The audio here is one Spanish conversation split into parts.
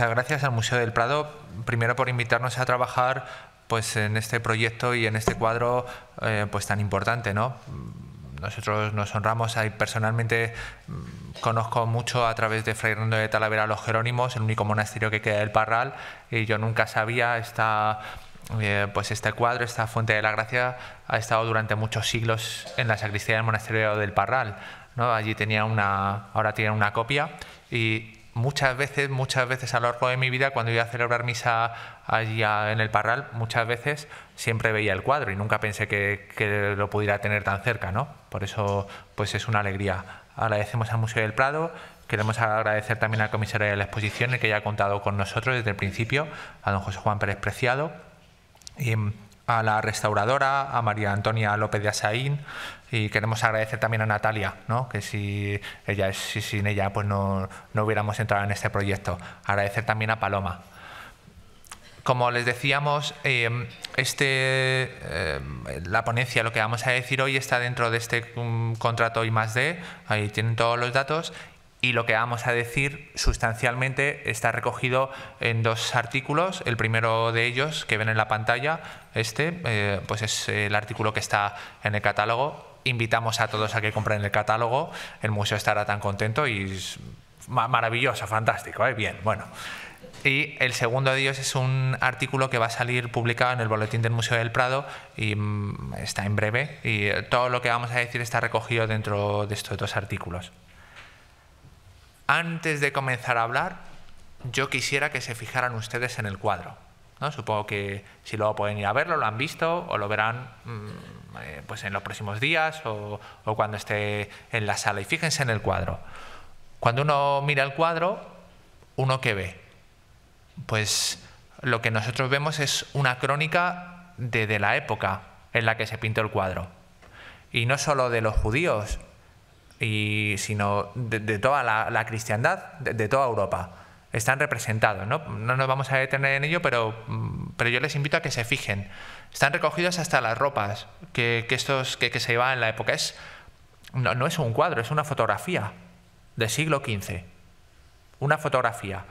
muchas gracias al Museo del Prado, primero por invitarnos a trabajar pues, en este proyecto y en este cuadro eh, pues, tan importante. ¿no? Nosotros nos honramos, personalmente mm, conozco mucho a través de Fray Hernando de Talavera los Jerónimos, el único monasterio que queda del Parral, y yo nunca sabía esta... Eh, pues este cuadro, esta fuente de la gracia, ha estado durante muchos siglos en la sacristía del monasterio del Parral. ¿no? Allí tenía una, ahora tiene una copia y muchas veces, muchas veces a lo largo de mi vida, cuando iba a celebrar misa allí en el Parral, muchas veces siempre veía el cuadro y nunca pensé que, lo pudiera tener tan cerca, ¿no? Por eso, pues es una alegría. Agradecemos al Museo del Prado, queremos agradecer también al comisario de la exposición, que ya ha contado con nosotros desde el principio, a don José Juan Pérez Preciado, y mm, a la restauradora, a María Antonia López de Asaín, y queremos agradecer también a Natalia, ¿no? que si, ella, si sin ella pues no, hubiéramos entrado en este proyecto. Agradecer también a Paloma. Como les decíamos, em, este, em, la ponencia, lo que vamos a decir hoy, está dentro de este contrato I D, ahí tienen todos los datos, y lo que vamos a decir sustancialmente está recogido en dos artículos. El primero de ellos, que ven en la pantalla, este, eh, pues es el artículo que está en el catálogo, invitamos a todos a que compren el catálogo, el museo estará tan contento y es maravilloso, fantástico, ¿eh? bien, bueno. Y el segundo de ellos es un artículo que va a salir publicado en el Boletín del Museo del Prado y mm, está en breve. Y eh, todo lo que vamos a decir está recogido dentro de estos dos artículos. Antes de comenzar a hablar, yo quisiera que se fijaran ustedes en el cuadro. ¿no? Supongo que si luego pueden ir a verlo, lo han visto o lo verán mm, eh, pues en los próximos días o, cuando esté en la sala. Y fíjense en el cuadro. Cuando uno mira el cuadro, ¿uno qué ve? Pues lo que nosotros vemos es una crónica de, la época en la que se pintó el cuadro. Y no solo de los judíos, sino de, toda la, cristiandad, de, toda Europa. Están representados, ¿no? No nos vamos a detener en ello, pero, mm, pero yo les invito a que se fijen están recogidas hasta las ropas que, que, se llevaban en la época. Es, no, es un cuadro, es una fotografía del siglo XV. Una fotografía.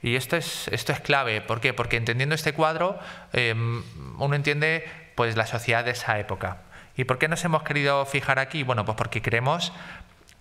Y esto es, esto es clave. ¿Por qué? Porque entendiendo este cuadro, em, uno entiende pues, la sociedad de esa época. ¿Y por qué nos hemos querido fijar aquí? Bueno, pues porque creemos,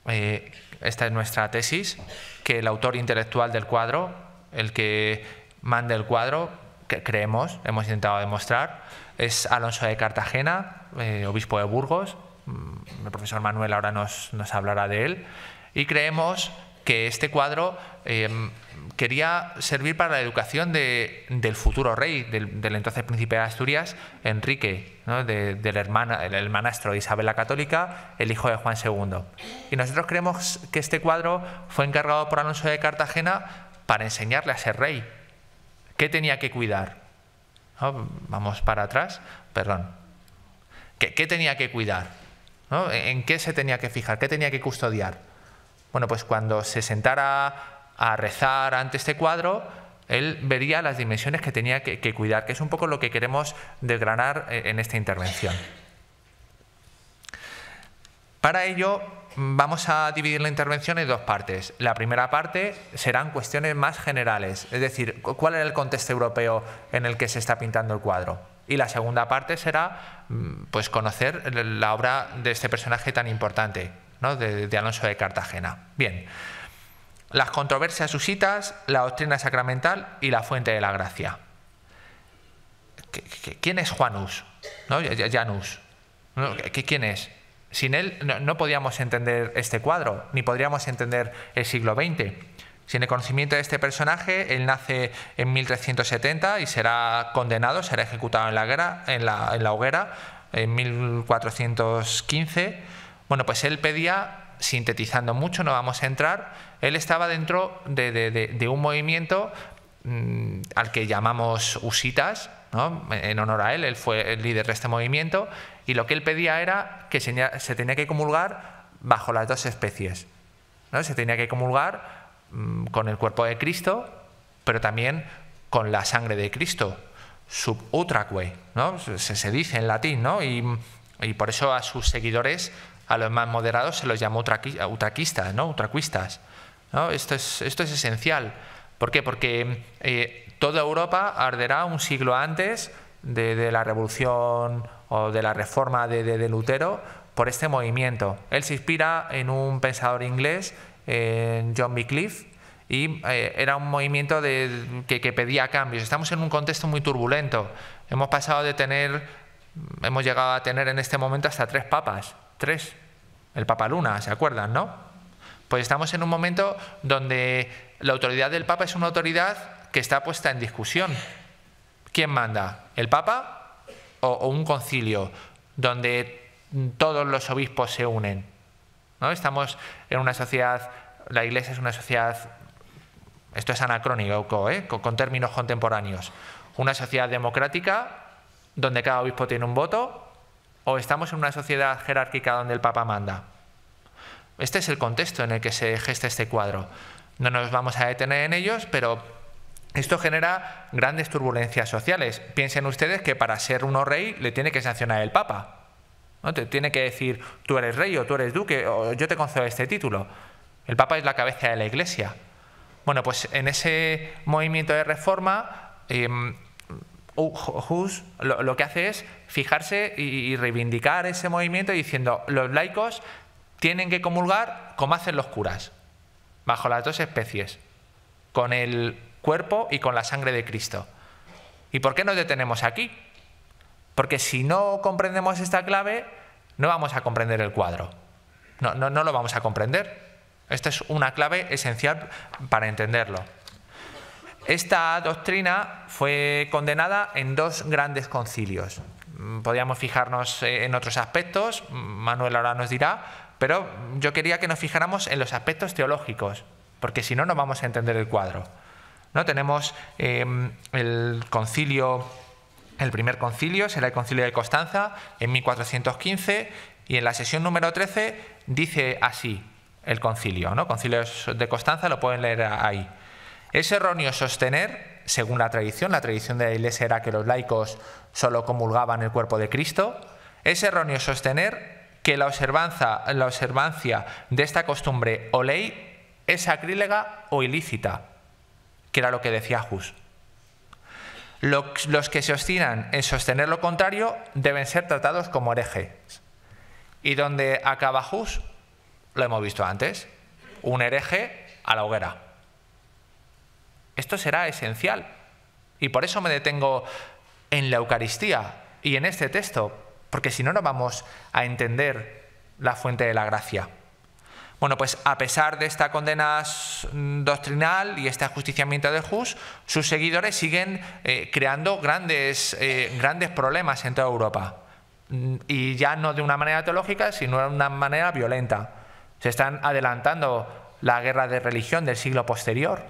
eh, esta es nuestra tesis, que el autor intelectual del cuadro, el que manda el cuadro, que creemos, hemos intentado demostrar, es Alonso de Cartagena, eh, obispo de Burgos. Mm, el profesor Manuel ahora nos, nos hablará de él. Y creemos que este cuadro em, quería servir para la educación del futuro rey, del, entonces príncipe de Asturias, Enrique, del hermana, el hermanastro de Isabel la Católica, el hijo de Juan II. Y nosotros creemos que este cuadro fue encargado por Alonso de Cartagena para enseñarle a ser rey. ¿Qué tenía que cuidar? Vamos para atrás, perdón. ¿Qué, tenía que cuidar? ¿En qué se tenía que fijar? ¿Qué tenía que custodiar? Bueno, pues cuando se sentara a rezar ante este cuadro, él vería las dimensiones que tenía que cuidar, que es un poco lo que queremos desgranar eh, en esta intervención. Para ello, Vamos a dividir la intervención en dos partes. La primera parte serán cuestiones más generales, es decir, cuál es el contexto europeo en el que se está pintando el cuadro. Y la segunda parte será mm, pues, conocer la obra de este personaje tan importante, ¿no? de, Alonso de Cartagena. Bien, las controversias susitas, la doctrina sacramental y la fuente de la gracia. ¿Quién es Juanus? ¿No? Janus. ¿Quién es? Sin él no, podíamos entender este cuadro, ni podríamos entender el siglo XX. Sin el conocimiento de este personaje, él nace en 1370 y será condenado, será ejecutado en la, guerra, en la, hoguera en 1415. Bueno, pues él pedía, sintetizando mucho, no vamos a entrar, él estaba dentro de, de un movimiento Mm, al que llamamos usitas, en honor a él, él fue el líder de este movimiento, y lo que él pedía era que se, tenía que comulgar bajo las dos especies. ¿no? Se tenía que comulgar mm, con el cuerpo de Cristo, pero también con la sangre de Cristo, sub utraque, ¿no? se, dice en latín, y, por eso a sus seguidores, a los más moderados, se los llamó utraquistas, ¿no? utraquistas. Esto, es, esto es esencial. ¿Por qué? Porque eh, toda Europa arderá un siglo antes de, la revolución o de la reforma de, de, Lutero por este movimiento. Él se inspira en un pensador inglés, en John Wycliffe, y eh, era un movimiento que, que, pedía cambios. Estamos en un contexto muy turbulento. Hemos pasado de tener, hemos llegado a tener en este momento hasta tres papas, tres. El Papa Luna, ¿se acuerdan, no? Pues estamos en un momento donde la autoridad del Papa es una autoridad que está puesta en discusión. ¿Quién manda? ¿El Papa o, un concilio donde todos los obispos se unen? ¿No? Estamos en una sociedad, la Iglesia es una sociedad, esto es anacrónico, ¿eh? con términos contemporáneos, una sociedad democrática donde cada obispo tiene un voto o estamos en una sociedad jerárquica donde el Papa manda. Este es el contexto en el que se gesta este cuadro. No nos vamos a detener en ellos, pero esto genera grandes turbulencias sociales. Piensen ustedes que para ser uno rey le tiene que sancionar el Papa. ¿no? Te tiene que decir, tú eres rey o tú eres duque, o yo te concedo este título. El Papa es la cabeza de la Iglesia. Bueno, pues en ese movimiento de reforma, em, uh, lo, que hace es fijarse y reivindicar ese movimiento diciendo, los laicos tienen que comulgar como hacen los curas bajo las dos especies, con el cuerpo y con la sangre de Cristo. ¿Y por qué nos detenemos aquí? Porque si no comprendemos esta clave, no vamos a comprender el cuadro. No, lo vamos a comprender. Esta es una clave esencial para entenderlo. Esta doctrina fue condenada en dos grandes concilios. Mm, Podríamos fijarnos eh, en otros aspectos, Manuel ahora nos dirá, pero yo quería que nos fijáramos en los aspectos teológicos, porque si no, no vamos a entender el cuadro. ¿No? Tenemos em, el concilio, el primer concilio, será el concilio de Constanza, en 1415, y en la sesión número 13 dice así el concilio, ¿no? Concilio de Constanza, lo pueden leer ahí. Es erróneo sostener, según la tradición, la tradición de la Iglesia era que los laicos solo comulgaban el cuerpo de Cristo, es erróneo sostener que la, observanza, la observancia de esta costumbre o ley es sacrílega o ilícita, que era lo que decía Jus. Los, que se obstinan en sostener lo contrario deben ser tratados como herejes. Y donde acaba Jus, lo hemos visto antes, un hereje a la hoguera. Esto será esencial. Y por eso me detengo en la Eucaristía y en este texto, porque si no, no vamos a entender la fuente de la gracia. Bueno, pues a pesar de esta condena doctrinal y este ajusticiamiento de Jus, sus seguidores siguen eh, creando grandes, eh, grandes problemas en toda Europa. Mm, y ya no de una manera teológica, sino de una manera violenta. Se están adelantando la guerra de religión del siglo posterior.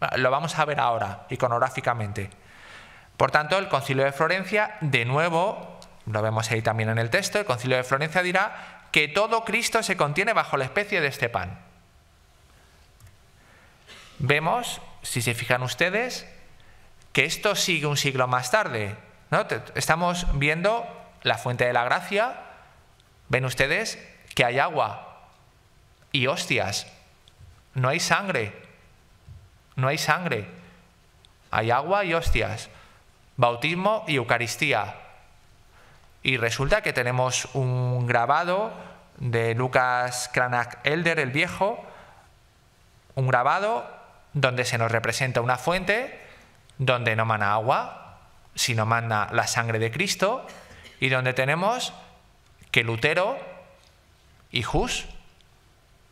Ah, lo vamos a ver ahora, iconográficamente. Por tanto, el concilio de Florencia, de nuevo, lo vemos ahí también en el texto. El concilio de Florencia dirá que todo Cristo se contiene bajo la especie de este pan. Vemos, si se fijan ustedes, que esto sigue un siglo más tarde. Estamos viendo la fuente de la gracia. Ven ustedes que hay agua y hostias. No hay sangre. No hay sangre. Hay agua y hostias. Bautismo y Eucaristía y resulta que tenemos un grabado de Lucas Cranach Elder el Viejo, un grabado donde se nos representa una fuente donde no mana agua, sino mana la sangre de Cristo y donde tenemos que Lutero y Hus,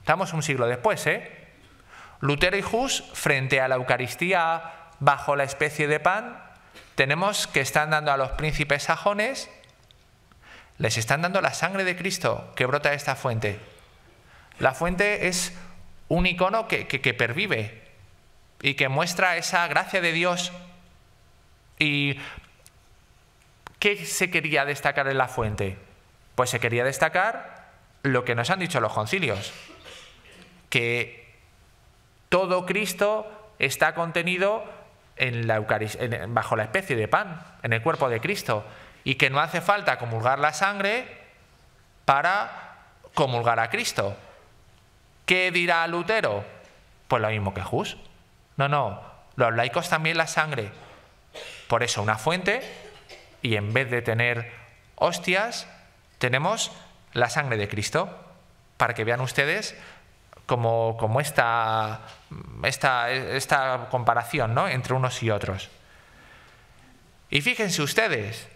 estamos un siglo después, ¿eh? Lutero y Hus frente a la Eucaristía bajo la especie de pan, tenemos que están dando a los príncipes sajones les están dando la sangre de Cristo que brota de esta fuente. La fuente es un icono que, que, pervive y que muestra esa gracia de Dios. ¿Y qué se quería destacar en la fuente? Pues se quería destacar lo que nos han dicho los concilios, que todo Cristo está contenido en la bajo la especie de pan, en el cuerpo de Cristo y que no hace falta comulgar la sangre para comulgar a Cristo. ¿Qué dirá Lutero? Pues lo mismo que Jus. No, no, los laicos también la sangre. Por eso una fuente y en vez de tener hostias, tenemos la sangre de Cristo. Para que vean ustedes como, como esta, esta, esta comparación ¿no? entre unos y otros. Y fíjense ustedes,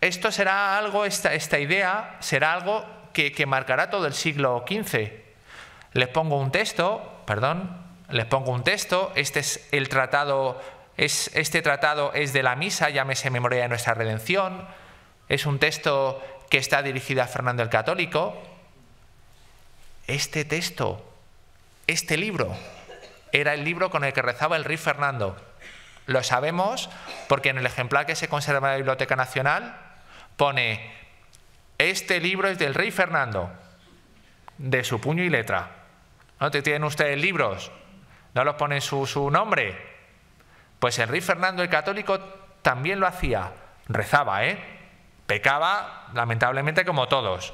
esto será algo, esta, idea será algo que, marcará todo el siglo XV. Les pongo un texto, perdón, les pongo un texto, este es el tratado, es, este tratado es de la misa, llámese Memoria de nuestra Redención, es un texto que está dirigido a Fernando el Católico. Este texto, este libro, era el libro con el que rezaba el rey Fernando. Lo sabemos porque en el ejemplar que se conserva en la Biblioteca Nacional pone, este libro es del rey Fernando, de su puño y letra. ¿No te tienen ustedes libros? ¿No los pone su, su nombre? Pues el rey Fernando el católico también lo hacía, rezaba, ¿eh? Pecaba, lamentablemente, como todos,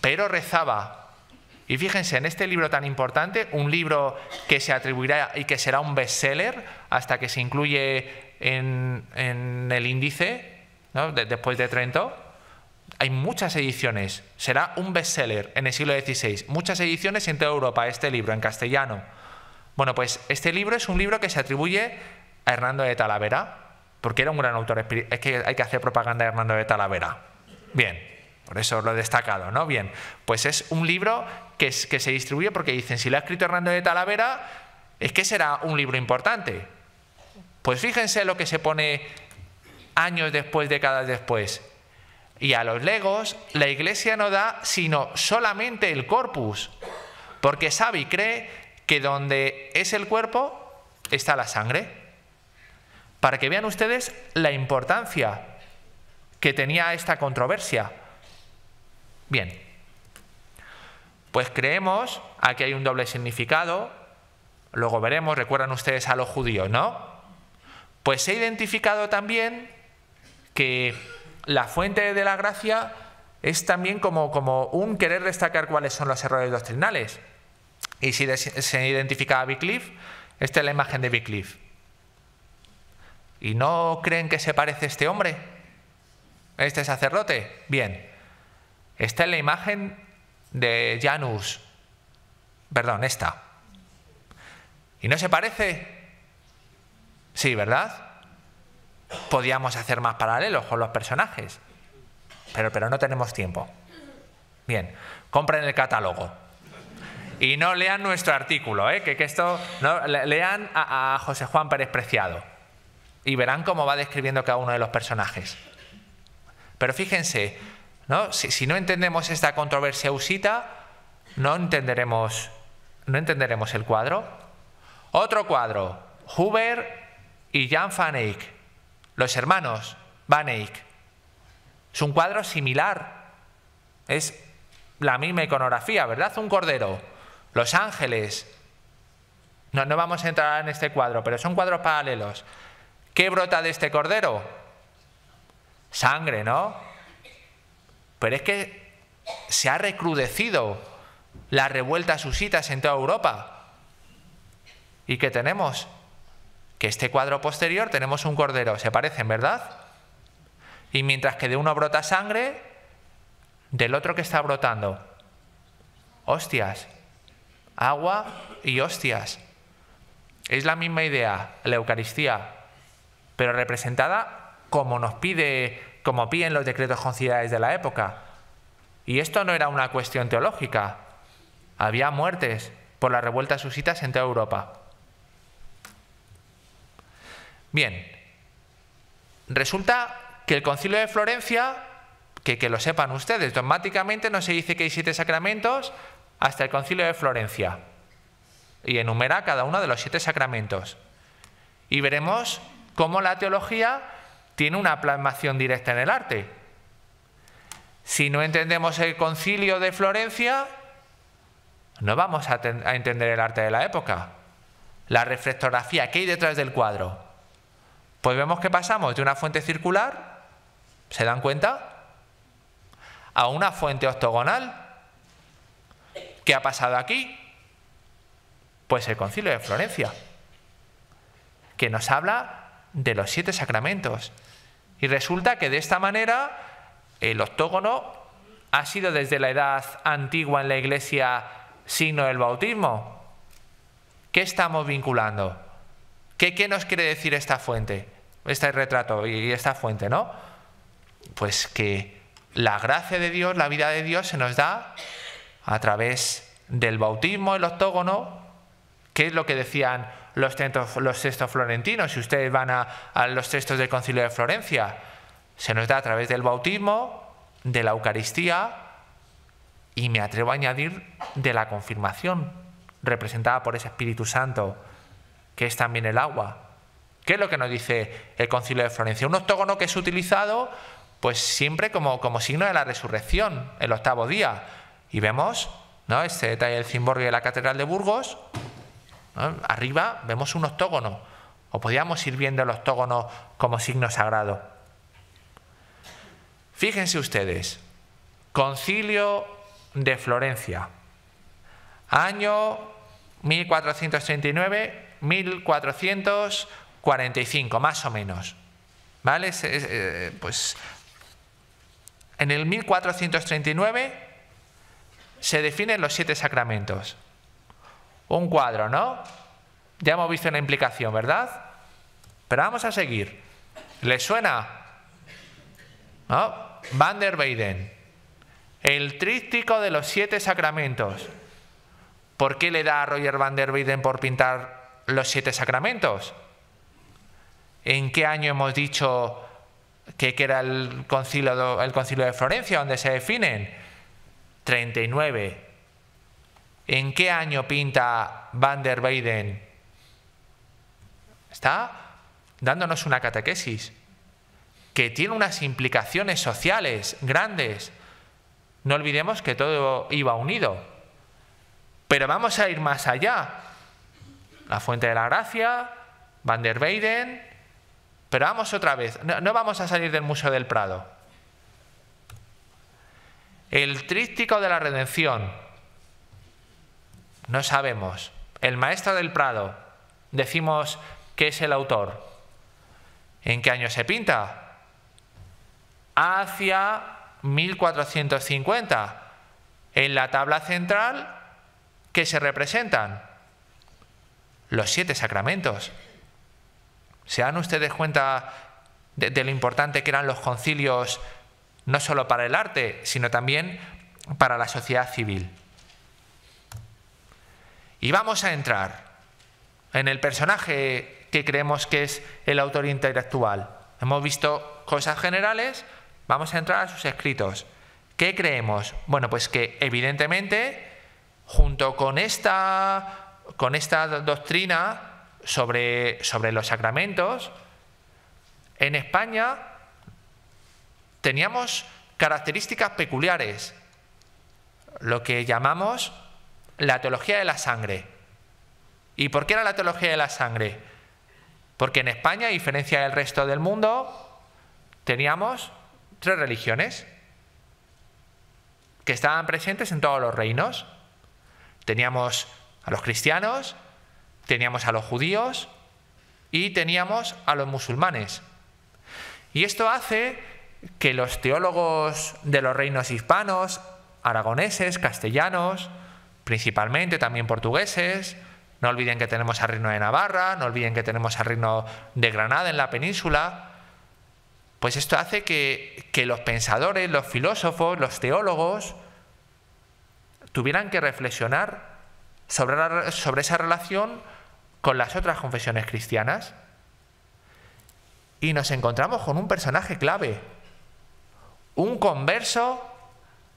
pero rezaba. Y fíjense, en este libro tan importante, un libro que se atribuirá y que será un bestseller hasta que se incluye en, en el índice, después de Trento. Hay muchas ediciones, será un bestseller en el siglo XVI, muchas ediciones en toda Europa, este libro en castellano. Bueno, pues este libro es un libro que se atribuye a Hernando de Talavera, porque era un gran autor, es que hay que hacer propaganda de Hernando de Talavera. Bien, por eso lo he destacado, ¿no? Bien, pues es un libro que, que se distribuye porque dicen, si lo ha escrito Hernando de Talavera, es que será un libro importante. Pues fíjense lo que se pone años después, décadas después. Y a los legos la Iglesia no da sino solamente el corpus, porque sabe y cree que donde es el cuerpo está la sangre. Para que vean ustedes la importancia que tenía esta controversia. Bien, pues creemos, aquí hay un doble significado, luego veremos, recuerdan ustedes a los judíos, ¿no? Pues se ha identificado también que la fuente de la gracia es también como, un querer destacar cuáles son los errores doctrinales. Y si se identifica a Bicliffe, esta es la imagen de Bicliffe. ¿Y no creen que se parece este hombre? ¿Este sacerdote? Bien. Esta es la imagen de Janus. Perdón, esta. ¿Y no se parece? Sí, ¿verdad? podíamos hacer más paralelos con los personajes. Pero, pero no tenemos tiempo. Bien, compren el catálogo. Y no lean nuestro artículo, ¿eh? que, que, esto lean a, a José Juan Pérez Preciado. Y verán cómo va describiendo cada uno de los personajes. Pero fíjense, Si, no entendemos esta controversia usita, no entenderemos, no entenderemos el cuadro. Otro cuadro, Huber y Jan van Eyck los hermanos Van Eyck. Es un cuadro similar, es la misma iconografía, ¿verdad? Un cordero, los ángeles. No, no vamos a entrar en este cuadro, pero son cuadros paralelos. ¿Qué brota de este cordero? Sangre, ¿no? Pero es que se ha recrudecido la revuelta susitas en toda Europa. ¿Y qué tenemos? que este cuadro posterior tenemos un cordero, se parecen, ¿verdad? Y mientras que de uno brota sangre, del otro que está brotando, hostias, agua y hostias. Es la misma idea, la Eucaristía, pero representada como nos pide, como piden los decretos conciliares de la época. Y esto no era una cuestión teológica. Había muertes por las revueltas susitas en toda Europa. Bien, resulta que el concilio de Florencia, que, lo sepan ustedes, dogmáticamente no se dice que hay siete sacramentos hasta el concilio de Florencia y enumera cada uno de los siete sacramentos. Y veremos cómo la teología tiene una plasmación directa en el arte. Si no entendemos el concilio de Florencia, no vamos a, entender el arte de la época, la reflectografía ¿qué hay detrás del cuadro. Pues vemos que pasamos de una fuente circular, ¿se dan cuenta? A una fuente octogonal. ¿Qué ha pasado aquí? Pues el concilio de Florencia, que nos habla de los siete sacramentos. Y resulta que de esta manera el octógono ha sido desde la edad antigua en la iglesia signo del bautismo. ¿Qué estamos vinculando? ¿Qué, qué nos quiere decir esta fuente? este retrato y esta fuente, ¿no? Pues que la gracia de Dios, la vida de Dios se nos da a través del bautismo, el octógono, que es lo que decían los, los textos florentinos, si ustedes van a, a los textos del concilio de Florencia, se nos da a través del bautismo, de la Eucaristía y me atrevo a añadir de la confirmación, representada por ese Espíritu Santo, que es también el agua. ¿Qué es lo que nos dice el concilio de Florencia? Un octógono que es utilizado pues siempre como, como signo de la resurrección, el octavo día. Y vemos ¿no? este detalle del cimborrio de la Catedral de Burgos. Arriba vemos un octógono, o podríamos ir viendo el octógono como signo sagrado. Fíjense ustedes, concilio de Florencia, año 1439, 1400 45, más o menos. ¿Vale? Eh, pues en el 1439 se definen los siete sacramentos. Un cuadro, ¿no? Ya hemos visto una implicación, ¿verdad? Pero vamos a seguir. ...¿le suena? ¿No? Van der Weyden. El tríptico de los siete sacramentos. ¿Por qué le da a Roger Van der Weyden por pintar los siete sacramentos? en qué año hemos dicho que, era el concilio, el concilio de Florencia, donde se definen 39. ¿En qué año pinta Van der Weyden? Está dándonos una catequesis que tiene unas implicaciones sociales grandes. No olvidemos que todo iba unido. Pero vamos a ir más allá. La fuente de la gracia, Van der Weyden, pero vamos otra vez, no, vamos a salir del Museo del Prado. El tríptico de la redención, no sabemos. El maestro del Prado, decimos que es el autor. ¿En qué año se pinta? Hacia 1450. En la tabla central, ¿qué se representan? Los siete sacramentos. ¿Se dan ustedes cuenta de, lo importante que eran los concilios no solo para el arte, sino también para la sociedad civil? Y vamos a entrar en el personaje que creemos que es el autor intelectual. Hemos visto cosas generales, vamos a entrar a sus escritos. ¿Qué creemos? Bueno, pues que evidentemente, junto con esta, con esta doctrina sobre, sobre los sacramentos, en España teníamos características peculiares, lo que llamamos la teología de la sangre. ¿Y por qué era la teología de la sangre? Porque en España, a diferencia del resto del mundo, teníamos tres religiones que estaban presentes en todos los reinos. Teníamos a los cristianos, Teníamos a los judíos y teníamos a los musulmanes. Y esto hace que los teólogos de los reinos hispanos, aragoneses, castellanos, principalmente también portugueses, no olviden que tenemos al reino de Navarra, no olviden que tenemos al reino de Granada en la península, pues esto hace que, los pensadores, los filósofos, los teólogos, tuvieran que reflexionar sobre, sobre esa relación con las otras confesiones cristianas y nos encontramos con un personaje clave, un converso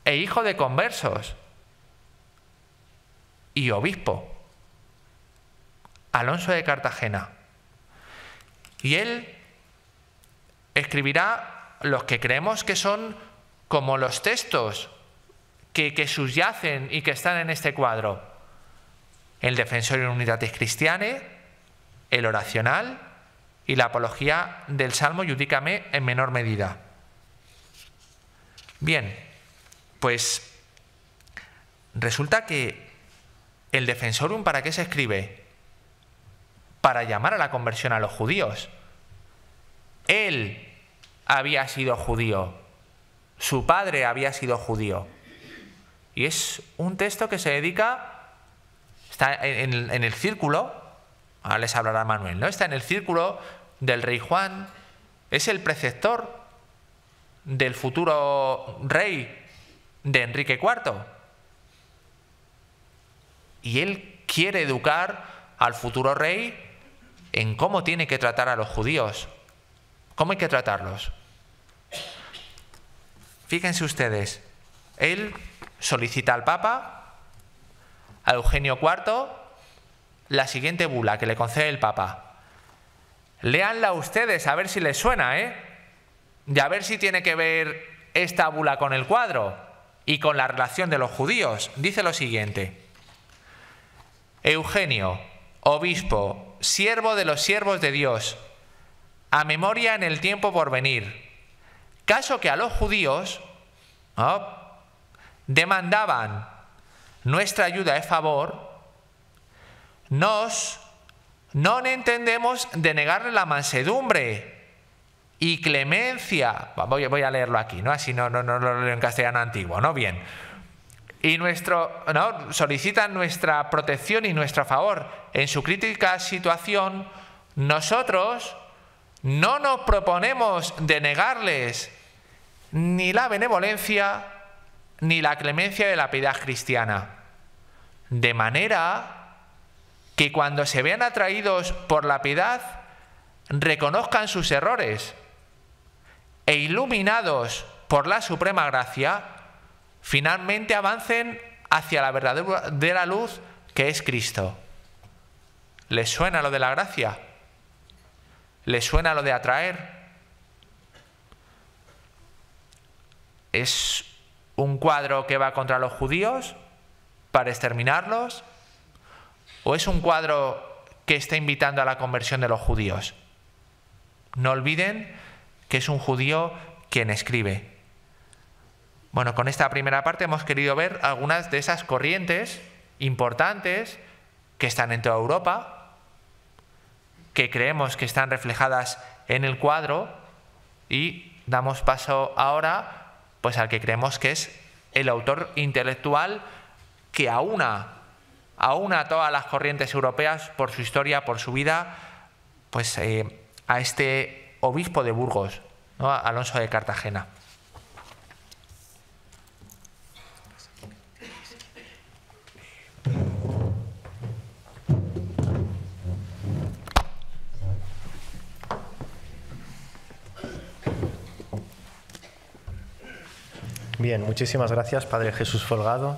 e hijo de conversos y obispo, Alonso de Cartagena. Y él escribirá los que creemos que son como los textos que, que subyacen y que están en este cuadro el Defensorium Unidades cristiane, el oracional y la apología del Salmo Judícame en menor medida. Bien, pues resulta que el Defensorum para qué se escribe? Para llamar a la conversión a los judíos. Él había sido judío, su padre había sido judío. Y es un texto que se dedica está en, el círculo, ahora les hablará Manuel, ¿no? Está en el círculo del rey Juan, es el preceptor del futuro rey de Enrique IV. Y él quiere educar al futuro rey en cómo tiene que tratar a los judíos, cómo hay que tratarlos. Fíjense ustedes, él solicita al Papa a Eugenio IV la siguiente bula que le concede el Papa. Leanla ustedes a ver si les suena, ¿eh? Y a ver si tiene que ver esta bula con el cuadro y con la relación de los judíos. Dice lo siguiente. Eugenio, obispo, siervo de los siervos de Dios, a memoria en el tiempo por venir. Caso que a los judíos demandaban nuestra ayuda es favor, nos no entendemos de la mansedumbre y clemencia. Voy, voy a leerlo aquí, ¿no? Así no, no, no lo leo en castellano antiguo, ¿no? Bien. Y nuestro, solicitan nuestra protección y nuestro favor. En su crítica situación, nosotros no nos proponemos denegarles ni la benevolencia ni la clemencia de la piedad cristiana. De manera que cuando se vean atraídos por la piedad, reconozcan sus errores e iluminados por la suprema gracia, finalmente avancen hacia la verdadera luz que es Cristo. ¿Les suena lo de la gracia? ¿Les suena lo de atraer? Es un cuadro que va contra los judíos para exterminarlos? ¿O es un cuadro que está invitando a la conversión de los judíos? No olviden que es un judío quien escribe. Bueno, con esta primera parte hemos querido ver algunas de esas corrientes importantes que están en toda Europa, que creemos que están reflejadas en el cuadro y damos paso ahora pues al que creemos que es el autor intelectual que aúna, a todas las corrientes europeas por su historia, por su vida, pues eh, a este obispo de Burgos, Alonso de Cartagena. Bien, muchísimas gracias, Padre Jesús Folgado.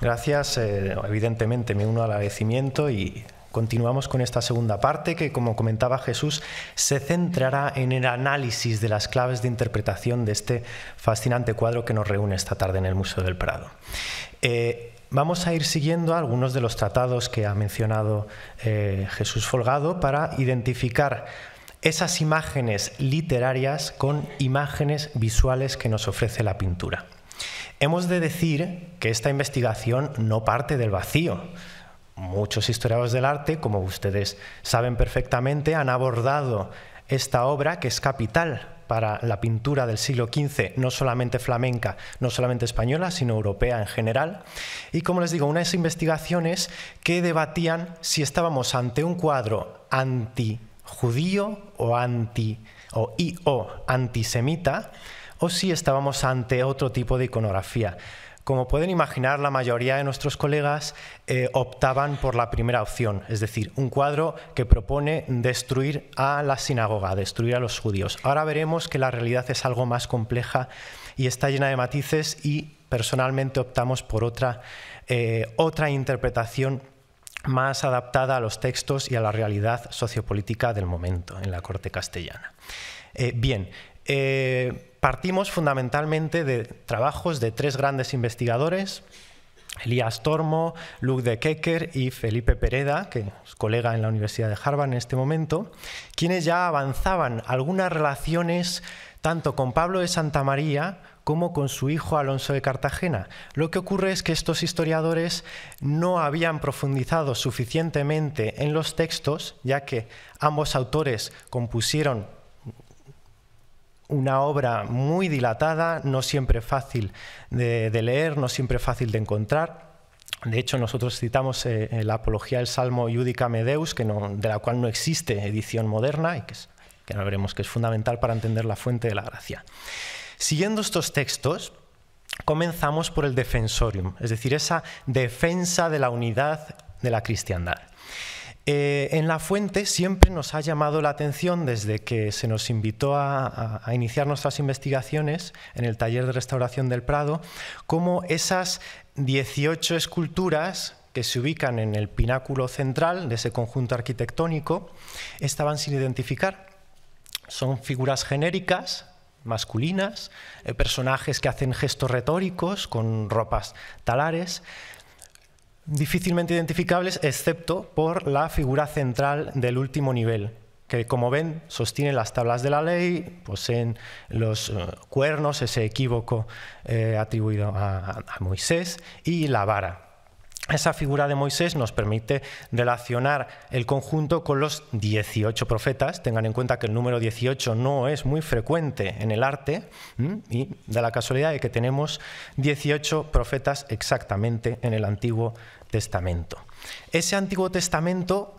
Gracias, eh, evidentemente me uno al agradecimiento y continuamos con esta segunda parte que, como comentaba Jesús, se centrará en el análisis de las claves de interpretación de este fascinante cuadro que nos reúne esta tarde en el Museo del Prado. Eh, vamos a ir siguiendo algunos de los tratados que ha mencionado eh, Jesús Folgado para identificar esas imágenes literarias con imágenes visuales que nos ofrece la pintura. Hemos de decir que esta investigación no parte del vacío. Muchos historiadores del arte, como ustedes saben perfectamente, han abordado esta obra que es capital para la pintura del siglo XV, no solamente flamenca, no solamente española, sino europea en general. Y como les digo, unas investigaciones que debatían si estábamos ante un cuadro antijudío o anti y, o antisemita o si estábamos ante otro tipo de iconografía. Como pueden imaginar, la mayoría de nuestros colegas eh, optaban por la primera opción, es decir, un cuadro que propone destruir a la sinagoga, destruir a los judíos. Ahora veremos que la realidad es algo más compleja y está llena de matices y personalmente optamos por otra, eh, otra interpretación más adaptada a los textos y a la realidad sociopolítica del momento en la corte castellana. Eh, bien, Partimos fundamentalmente de trabajos de tres grandes investigadores, Elías Tormo, Luc de Kecker y Felipe Pereda, que es colega en la Universidad de Harvard en este momento, quienes ya avanzaban algunas relaciones tanto con Pablo de Santa María como con su hijo Alonso de Cartagena. Lo que ocurre es que estos historiadores no habían profundizado suficientemente en los textos, ya que ambos autores compusieron una obra muy dilatada, no siempre fácil de, leer, no siempre fácil de encontrar. De hecho, nosotros citamos eh, eh, la apología del Salmo Iudica Medeus, que de la cual no existe edición moderna y que, no veremos que es fundamental para entender la fuente de la gracia. Siguiendo estos textos, comenzamos por el defensorium, es decir, esa defensa de la unidad de la cristiandad. Eh, en La Fuente siempre nos ha llamado la atención desde que se nos invitó a, iniciar nuestras investigaciones en el taller de restauración del Prado, cómo esas 18 esculturas que se ubican en el pináculo central de ese conjunto arquitectónico estaban sin identificar. Son figuras genéricas, masculinas, eh, personajes que hacen gestos retóricos con ropas talares, difícilmente identificables excepto por la figura central del último nivel, que como ven sostiene las tablas de la ley, poseen los eh, cuernos, ese equívoco eh, atribuido a, Moisés, y la vara. Esa figura de Moisés nos permite relacionar el conjunto con los 18 profetas. Tengan en cuenta que el número 18 no es muy frecuente en el arte y da la casualidad de que tenemos 18 profetas exactamente en el Antiguo Testamento. Ese Antiguo Testamento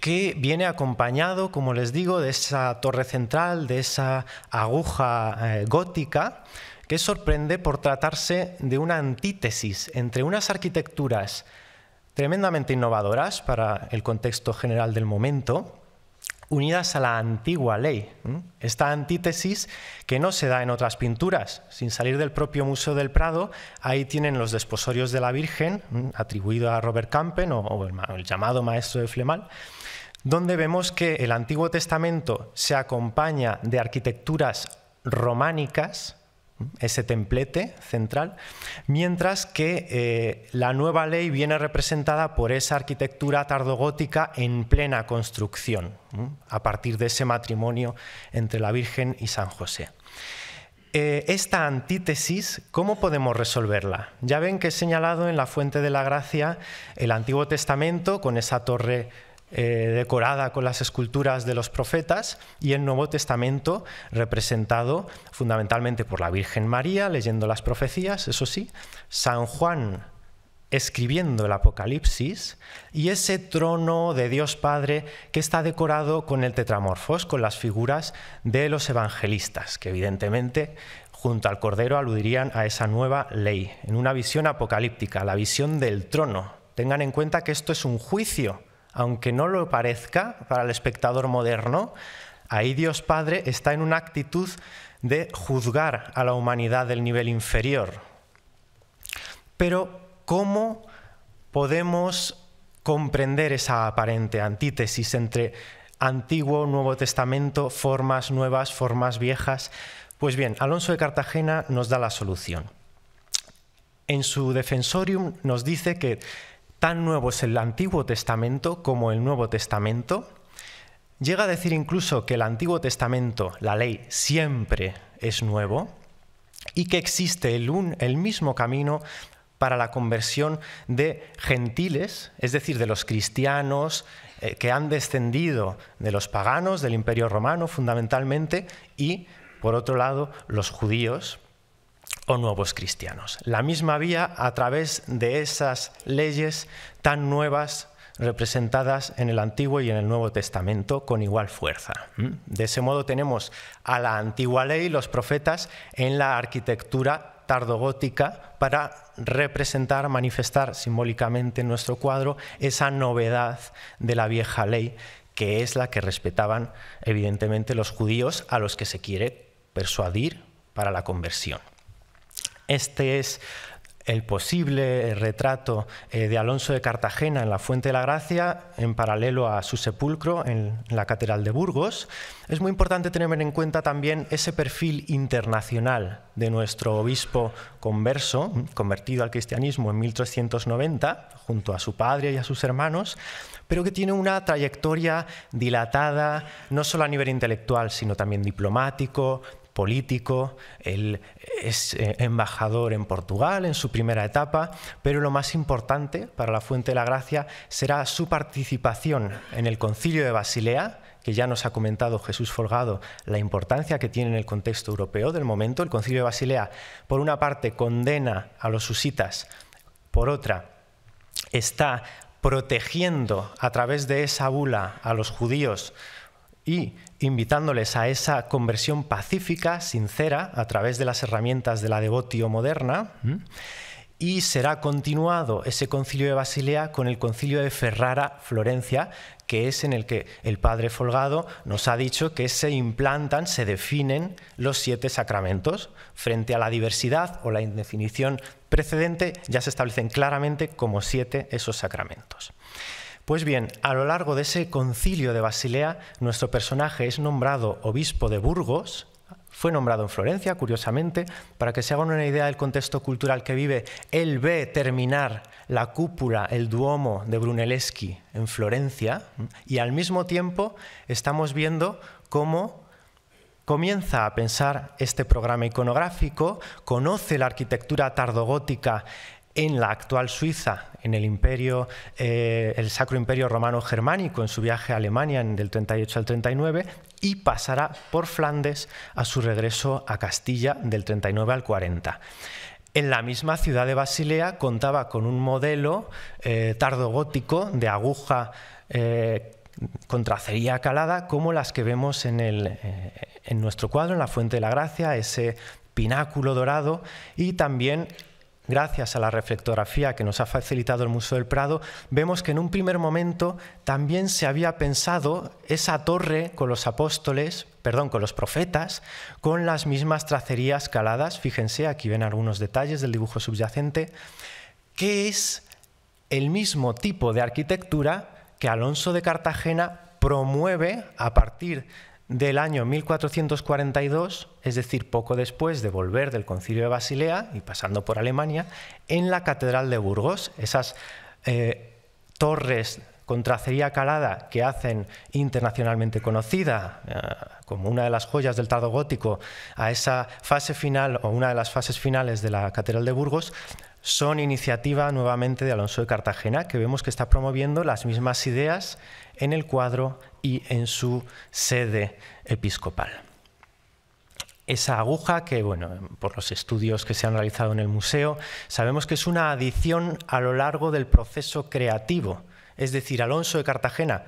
que viene acompañado, como les digo, de esa torre central, de esa aguja eh, gótica, que sorprende por tratarse de una antítesis entre unas arquitecturas tremendamente innovadoras para el contexto general del momento, unidas a la antigua ley. Esta antítesis que no se da en otras pinturas. Sin salir del propio Museo del Prado, ahí tienen los desposorios de la Virgen, atribuido a Robert Campen o el llamado maestro de Flemal, donde vemos que el Antiguo Testamento se acompaña de arquitecturas románicas, ese templete central, mientras que eh, la nueva ley viene representada por esa arquitectura tardogótica en plena construcción, a partir de ese matrimonio entre la Virgen y San José. Eh, esta antítesis, ¿cómo podemos resolverla? Ya ven que he señalado en la fuente de la gracia el Antiguo Testamento con esa torre eh, decorada con las esculturas de los profetas y el Nuevo Testamento representado fundamentalmente por la Virgen María leyendo las profecías, eso sí, San Juan escribiendo el Apocalipsis y ese trono de Dios Padre que está decorado con el tetramorfos, con las figuras de los evangelistas, que evidentemente junto al Cordero aludirían a esa nueva ley, en una visión apocalíptica, la visión del trono. Tengan en cuenta que esto es un juicio, aunque no lo parezca para el espectador moderno, ahí Dios Padre está en una actitud de juzgar a la humanidad del nivel inferior. Pero, ¿cómo podemos comprender esa aparente antítesis entre Antiguo, Nuevo Testamento, formas nuevas, formas viejas? Pues bien, Alonso de Cartagena nos da la solución. En su Defensorium nos dice que Tan nuevo es el Antiguo Testamento como el Nuevo Testamento. Llega a decir incluso que el Antiguo Testamento, la ley, siempre es nuevo y que existe el, mismo camino para la conversión de gentiles, es decir, de los cristianos eh, que han descendido de los paganos, del imperio romano fundamentalmente, y por otro lado los judíos, o nuevos cristianos. La misma vía a través de esas leyes tan nuevas representadas en el Antiguo y en el Nuevo Testamento con igual fuerza. ¿Mm? De ese modo tenemos a la antigua ley, los profetas, en la arquitectura tardogótica para representar, manifestar simbólicamente en nuestro cuadro esa novedad de la vieja ley que es la que respetaban evidentemente los judíos a los que se quiere persuadir para la conversión. Este es el posible retrato eh, de Alonso de Cartagena en la Fuente de la Gracia, en paralelo a su sepulcro en la Catedral de Burgos. Es muy importante tener en cuenta también ese perfil internacional de nuestro obispo converso, convertido al cristianismo en 1390, junto a su padre y a sus hermanos, pero que tiene una trayectoria dilatada, no solo a nivel intelectual, sino también diplomático, político, él es eh, embajador en Portugal en su primera etapa, pero lo más importante para la Fuente de la Gracia será su participación en el Concilio de Basilea, que ya nos ha comentado Jesús Folgado la importancia que tiene en el contexto europeo del momento. El Concilio de Basilea, por una parte, condena a los susitas, por otra, está protegiendo a través de esa bula a los judíos y invitándoles a esa conversión pacífica, sincera, a través de las herramientas de la devotio moderna. Y será continuado ese concilio de Basilea con el concilio de Ferrara, Florencia, que es en el que el padre Folgado nos ha dicho que se implantan, se definen los siete sacramentos. Frente a la diversidad o la indefinición precedente, ya se establecen claramente como siete esos sacramentos. Pues bien, a lo largo de ese concilio de Basilea, nuestro personaje es nombrado obispo de Burgos, fue nombrado en Florencia, curiosamente, para que se hagan una idea del contexto cultural que vive, él ve terminar la cúpula, el duomo de Brunelleschi en Florencia, y al mismo tiempo estamos viendo cómo comienza a pensar este programa iconográfico, conoce la arquitectura tardogótica en la actual Suiza, en el imperio, eh, el Sacro Imperio Romano Germánico, en su viaje a Alemania en del 38 al 39, y pasará por Flandes a su regreso a Castilla del 39 al 40. En la misma ciudad de Basilea contaba con un modelo eh, tardogótico de aguja eh, con tracería calada como las que vemos en, el, en nuestro cuadro, en la Fuente de la Gracia, ese pináculo dorado y también gracias a la reflectografía que nos ha facilitado el Museo del Prado, vemos que en un primer momento también se había pensado esa torre con los apóstoles, perdón, con los profetas, con las mismas tracerías caladas. Fíjense, aquí ven algunos detalles del dibujo subyacente, que es el mismo tipo de arquitectura que Alonso de Cartagena promueve a partir del año 1442, es decir, poco después de volver del concilio de Basilea y pasando por Alemania, en la Catedral de Burgos, esas eh, torres con tracería calada que hacen internacionalmente conocida eh, como una de las joyas del tardo gótico a esa fase final o una de las fases finales de la Catedral de Burgos, son iniciativa nuevamente de Alonso de Cartagena, que vemos que está promoviendo las mismas ideas en el cuadro y en su sede episcopal. Esa aguja que, bueno, por los estudios que se han realizado en el museo, sabemos que es una adición a lo largo del proceso creativo. Es decir, Alonso de Cartagena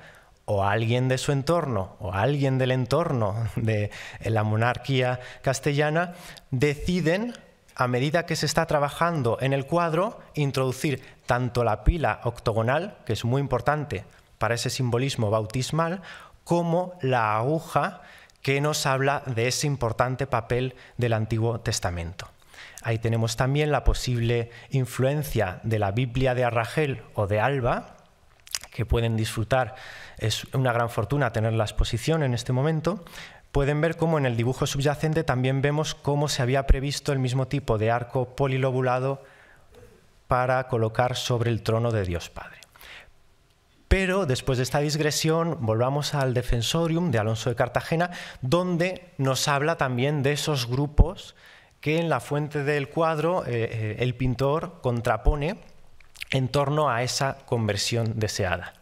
o alguien de su entorno o alguien del entorno de la monarquía castellana, deciden, a medida que se está trabajando en el cuadro, introducir tanto la pila octogonal, que es muy importante para ese simbolismo bautismal como la aguja que nos habla de ese importante papel del Antiguo Testamento. Ahí tenemos también la posible influencia de la Biblia de Arragel o de Alba, que pueden disfrutar, es una gran fortuna tener la exposición en este momento. Pueden ver cómo en el dibujo subyacente también vemos cómo se había previsto el mismo tipo de arco polilobulado para colocar sobre el trono de Dios Padre. Pero después de esta digresión, volvamos al Defensorium de Alonso de Cartagena, donde nos habla también de esos grupos que en la fuente del cuadro eh, eh, el pintor contrapone en torno a esa conversión deseada.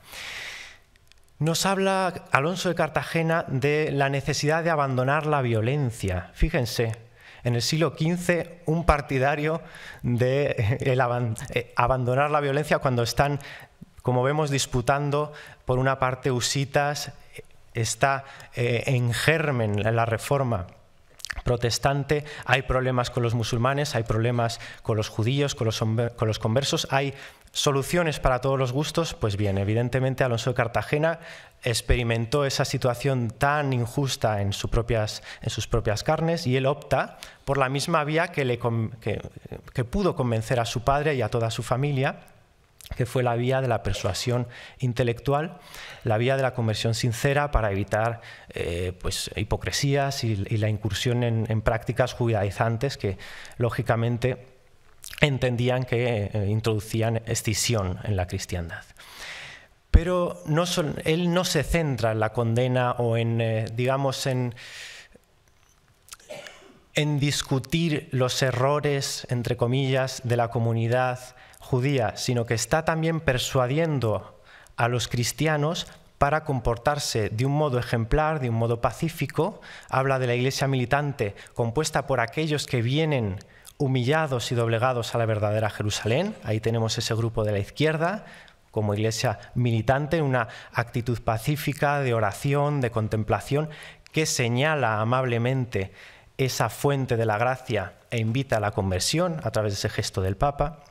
Nos habla Alonso de Cartagena de la necesidad de abandonar la violencia. Fíjense, en el siglo XV un partidario de eh, abandonar la violencia cuando están como vemos, disputando por una parte Usitas está eh, en germen la reforma protestante, hay problemas con los musulmanes, hay problemas con los judíos, con los, con los, conversos, hay soluciones para todos los gustos, pues bien, evidentemente Alonso de Cartagena experimentó esa situación tan injusta en, sus propias, en sus propias carnes y él opta por la misma vía que, le, que pudo convencer a su padre y a toda su familia que fue la vía de la persuasión intelectual, la vía de la conversión sincera para evitar eh, pues, hipocresías y, la incursión en, prácticas judaizantes que, lógicamente, entendían que eh, introducían escisión en la cristiandad. Pero él no se centra en la condena o en, eh, digamos, en, en discutir los errores, entre comillas, de la comunidad judía, sino que está también persuadiendo a los cristianos para comportarse de un modo ejemplar, de un modo pacífico. Habla de la iglesia militante compuesta por aquellos que vienen humillados y doblegados a la verdadera Jerusalén. Ahí tenemos ese grupo de la izquierda como iglesia militante, una actitud pacífica de oración, de contemplación, que señala amablemente esa fuente de la gracia e invita a la conversión a través de ese gesto del Papa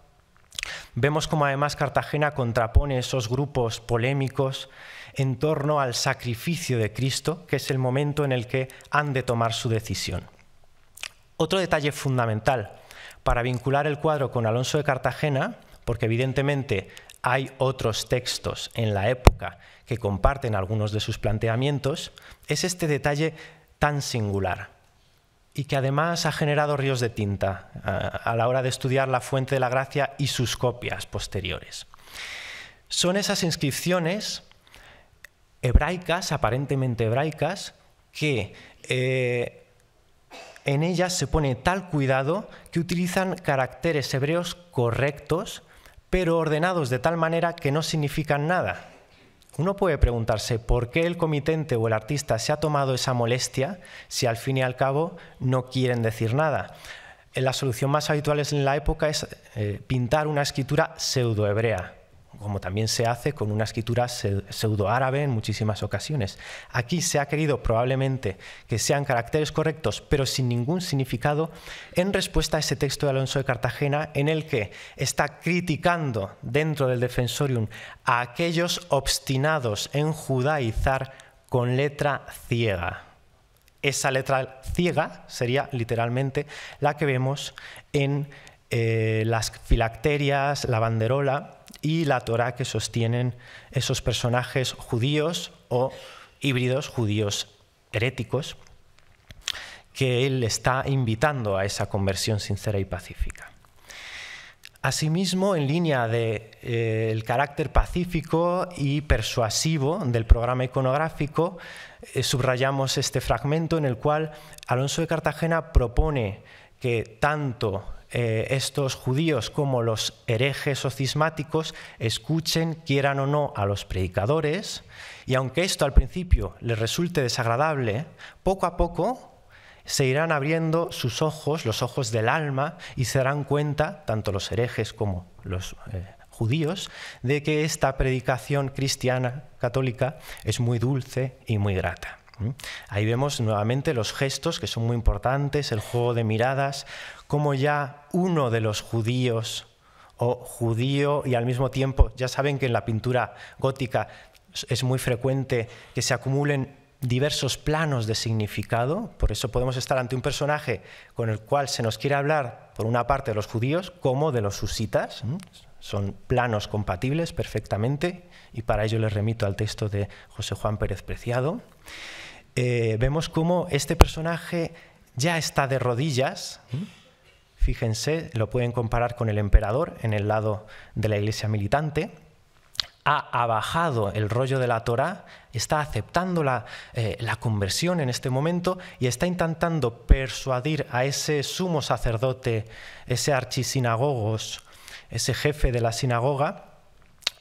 Vemos como además Cartagena contrapone esos grupos polémicos en torno al sacrificio de Cristo, que es el momento en el que han de tomar su decisión. Otro detalle fundamental para vincular el cuadro con Alonso de Cartagena, porque evidentemente hay otros textos en la época que comparten algunos de sus planteamientos, es este detalle tan singular y que además ha generado ríos de tinta eh, a, la hora de estudiar la fuente de la gracia y sus copias posteriores. Son esas inscripciones hebraicas, aparentemente hebraicas, que eh, en ellas se pone tal cuidado que utilizan caracteres hebreos correctos, pero ordenados de tal manera que no significan nada, uno puede preguntarse por qué el comitente o el artista se ha tomado esa molestia si al fin y al cabo no quieren decir nada. La solución más habitual en la época es eh, pintar una escritura pseudohebrea, como también se hace con una escritura pseudoárabe en muchísimas ocasiones. Aquí se ha querido probablemente que sean caracteres correctos, pero sin ningún significado, en respuesta a ese texto de Alonso de Cartagena en el que está criticando dentro del defensorium a aquellos obstinados en judaizar con letra ciega. Esa letra ciega sería literalmente la que vemos en eh, las filacterias, la banderola, y la Torah que sostienen esos personajes judíos o híbridos judíos heréticos que él está invitando a esa conversión sincera y pacífica. Asimismo, en línea del de, eh, carácter pacífico y persuasivo del programa iconográfico, eh, subrayamos este fragmento en el cual Alonso de Cartagena propone que tanto eh, estos judíos como los herejes o cismáticos escuchen, quieran o no, a los predicadores, y aunque esto al principio les resulte desagradable, poco a poco se irán abriendo sus ojos, los ojos del alma, y se darán cuenta, tanto los herejes como los eh, judíos, de que esta predicación cristiana católica es muy dulce y muy grata. ¿Mm? Ahí vemos nuevamente los gestos que son muy importantes, el juego de miradas, como ya uno de los judíos o judío y al mismo tiempo, ya saben que en la pintura gótica es muy frecuente que se acumulen diversos planos de significado, por eso podemos estar ante un personaje con el cual se nos quiere hablar, por una parte, de los judíos como de los susitas, son planos compatibles perfectamente, y para ello les remito al texto de José Juan Pérez Preciado. Eh, vemos cómo este personaje ya está de rodillas. Fíjense, lo pueden comparar con el emperador en el lado de la iglesia militante. Ha abajado el rollo de la Torá, está aceptando la, eh, la conversión en este momento y está intentando persuadir a ese sumo sacerdote, ese archisinagogos, ese jefe de la sinagoga,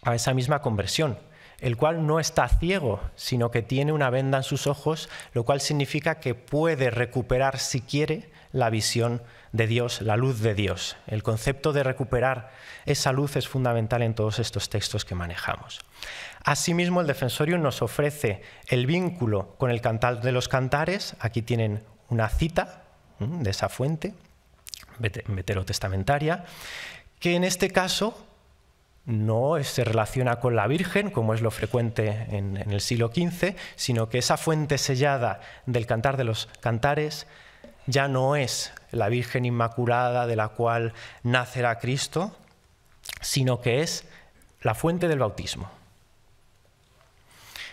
a esa misma conversión el cual no está ciego, sino que tiene una venda en sus ojos, lo cual significa que puede recuperar, si quiere, la visión de Dios, la luz de Dios. El concepto de recuperar esa luz es fundamental en todos estos textos que manejamos. Asimismo, el Defensorio nos ofrece el vínculo con el Cantar de los Cantares. Aquí tienen una cita de esa fuente veterotestamentaria, que en este caso no se relaciona con la Virgen, como es lo frecuente en, el siglo XV, sino que esa fuente sellada del cantar de los cantares ya no es la Virgen Inmaculada de la cual nacerá Cristo, sino que es la fuente del bautismo.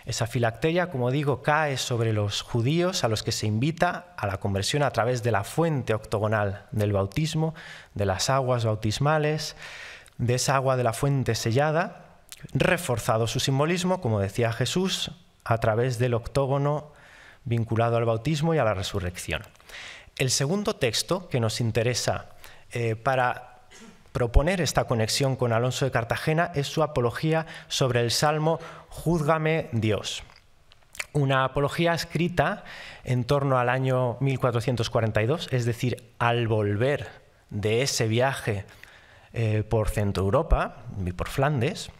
Esa filacteria, como digo, cae sobre los judíos a los que se invita a la conversión a través de la fuente octogonal del bautismo, de las aguas bautismales, de esa agua de la fuente sellada, reforzado su simbolismo, como decía Jesús, a través del octógono vinculado al bautismo y a la resurrección. El segundo texto que nos interesa eh, para proponer esta conexión con Alonso de Cartagena es su apología sobre el Salmo Júzgame Dios. Una apología escrita en torno al año 1442, es decir, al volver de ese viaje eh, por Centro Europa y por Flandes,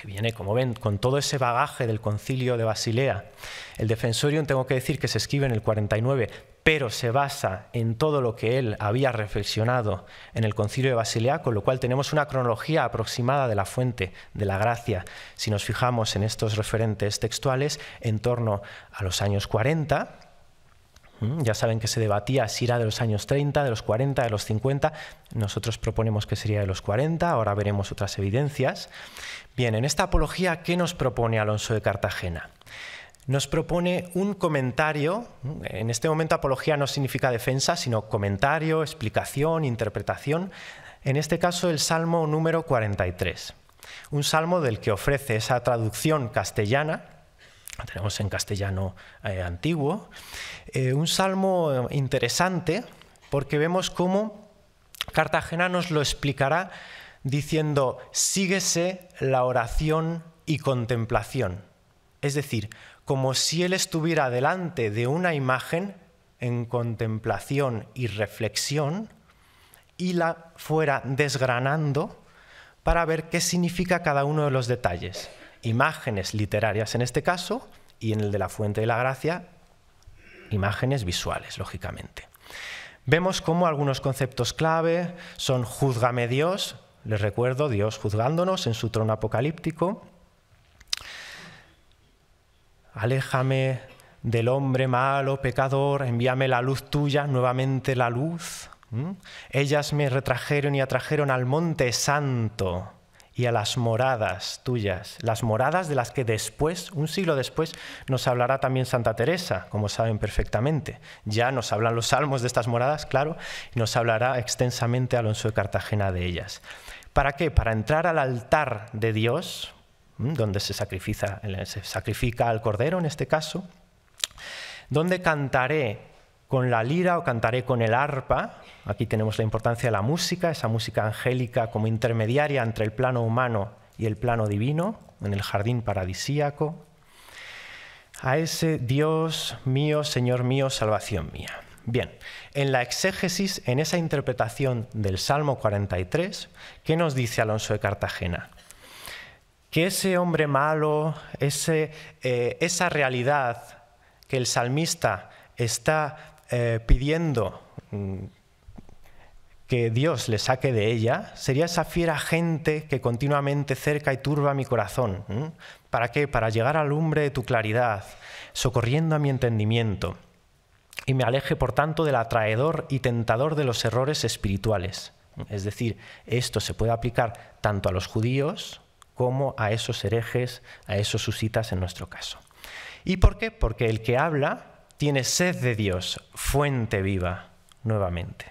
que viene, como ven, con todo ese bagaje del concilio de Basilea. El defensorium, tengo que decir que se escribe en el 49, pero se basa en todo lo que él había reflexionado en el concilio de Basilea, con lo cual tenemos una cronología aproximada de la fuente de la gracia, si nos fijamos en estos referentes textuales, en torno a los años 40 Mm, ya saben que se debatía si era de los años 30, de los 40, de los 50. Nosotros proponemos que sería de los 40, ahora veremos otras evidencias. Bien, en esta apología, ¿qué nos propone Alonso de Cartagena? Nos propone un comentario, mm, en este momento apología no significa defensa, sino comentario, explicación, interpretación, en este caso el Salmo número 43, un salmo del que ofrece esa traducción castellana tenemos en castellano eh, antiguo. Eh, un salmo eh, interesante porque vemos cómo Cartagena nos lo explicará diciendo, síguese la oración y contemplación. Es decir, como si él estuviera delante de una imagen en contemplación y reflexión y la fuera desgranando para ver qué significa cada uno de los detalles imágenes literarias en este caso y en el de la fuente de la gracia, imágenes visuales, lógicamente. Vemos cómo algunos conceptos clave son juzgame Dios, les recuerdo, Dios juzgándonos en su trono apocalíptico, aléjame del hombre malo, pecador, envíame la luz tuya, nuevamente la luz. Ellas me retrajeron y atrajeron al monte santo, y a las moradas tuyas, las moradas de las que después, un siglo después, nos hablará también Santa Teresa, como saben perfectamente. Ya nos hablan los salmos de estas moradas, claro, y nos hablará extensamente Alonso de Cartagena de ellas. ¿Para qué? Para entrar al altar de Dios, donde se sacrifica, se sacrifica al Cordero en este caso, donde cantaré con la lira o cantaré con el arpa. Aquí tenemos la importancia de la música, esa música angélica como intermediaria entre el plano humano y el plano divino, en el jardín paradisíaco. A ese Dios mío, Señor mío, salvación mía. Bien, en la exégesis, en esa interpretación del Salmo 43, ¿qué nos dice Alonso de Cartagena? Que ese hombre malo, eh, esa realidad que el salmista está eh, pidiendo mm, que Dios le saque de ella, sería esa fiera gente que continuamente cerca y turba mi corazón. ¿Para qué? Para llegar al lumbre de tu claridad, socorriendo a mi entendimiento, y me aleje, por tanto, del atraedor y tentador de los errores espirituales. Es decir, esto se puede aplicar tanto a los judíos como a esos herejes, a esos susitas en nuestro caso. ¿Y por qué? Porque el que habla tiene sed de Dios, fuente viva, nuevamente.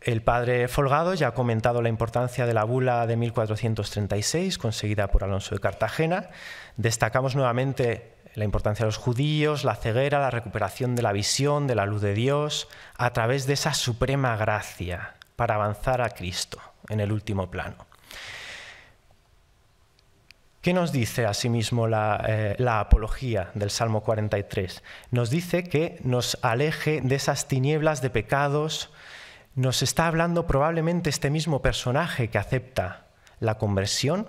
El padre Folgado ya ha comentado la importancia de la bula de 1436, conseguida por Alonso de Cartagena. Destacamos nuevamente la importancia de los judíos, la ceguera, la recuperación de la visión, de la luz de Dios, a través de esa suprema gracia para avanzar a Cristo en el último plano. ¿Qué nos dice asimismo eh, la, apología del Salmo 43? Nos dice que nos aleje de esas tinieblas de pecados. Nos está hablando probablemente este mismo personaje que acepta la conversión.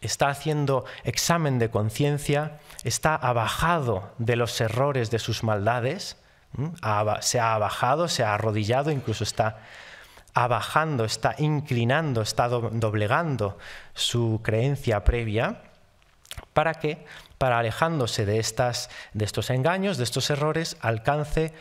Está haciendo examen de conciencia, está abajado de los errores de sus maldades, ¿Mm? se ha abajado, se ha arrodillado, incluso está abajando, está inclinando, está doblegando su creencia previa para que, para alejándose de, de estos engaños, de estos errores, alcance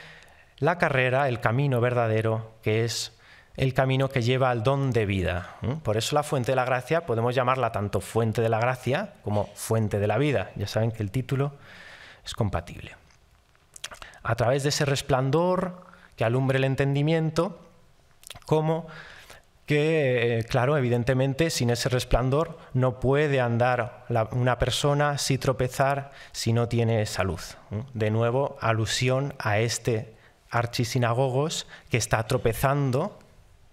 la carrera, el camino verdadero, que es el camino que lleva al don de vida. Por eso la fuente de la gracia, podemos llamarla tanto fuente de la gracia como fuente de la vida. Ya saben que el título es compatible. A través de ese resplandor que alumbre el entendimiento, como que, eh, claro, evidentemente sin ese resplandor no puede andar una persona si tropezar si no tiene esa luz. De nuevo, alusión a este archisinagogos que está tropezando,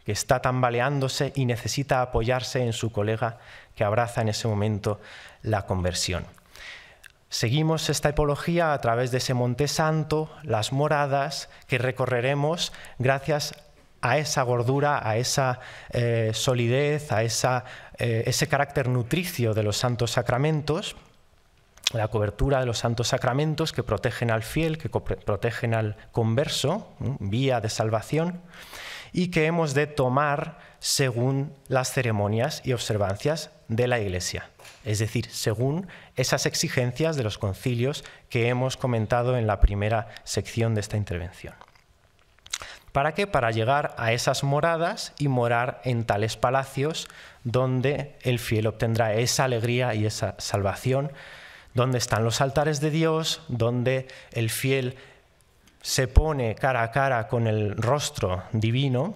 que está tambaleándose y necesita apoyarse en su colega que abraza en ese momento la conversión. Seguimos esta epología a través de ese monte santo, las moradas que recorreremos gracias a esa gordura, a esa eh, solidez, a eh, ese carácter nutricio de los santos sacramentos, la cobertura de los santos sacramentos que protegen al fiel, que protegen al converso, vía de salvación, y que hemos de tomar según las ceremonias y observancias de la Iglesia, es decir, según esas exigencias de los concilios que hemos comentado en la primera sección de esta intervención. ¿Para qué? Para llegar a esas moradas y morar en tales palacios donde el fiel obtendrá esa alegría y esa salvación, donde están los altares de Dios, donde el fiel se pone cara a cara con el rostro divino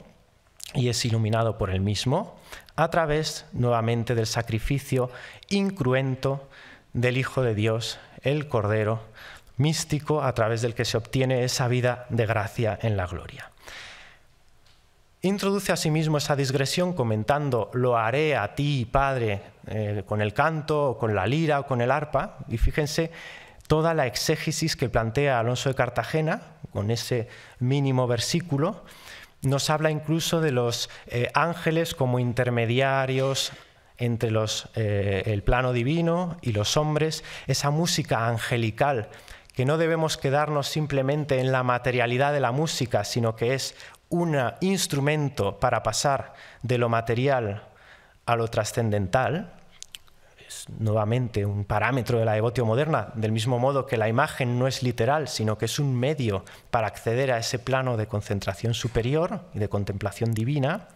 y es iluminado por el mismo, a través nuevamente del sacrificio incruento del Hijo de Dios, el Cordero místico, a través del que se obtiene esa vida de gracia en la gloria introduce a sí mismo esa digresión comentando lo haré a ti, Padre, eh, con el canto, o con la lira o con el arpa, y fíjense toda la exégesis que plantea Alonso de Cartagena, con ese mínimo versículo, nos habla incluso de los eh, ángeles como intermediarios entre los, eh, el plano divino y los hombres, esa música angelical que no debemos quedarnos simplemente en la materialidad de la música, sino que es un instrumento para pasar de lo material a lo trascendental, es nuevamente un parámetro de la devotio moderna, del mismo modo que la imagen no es literal, sino que es un medio para acceder a ese plano de concentración superior y de contemplación divina,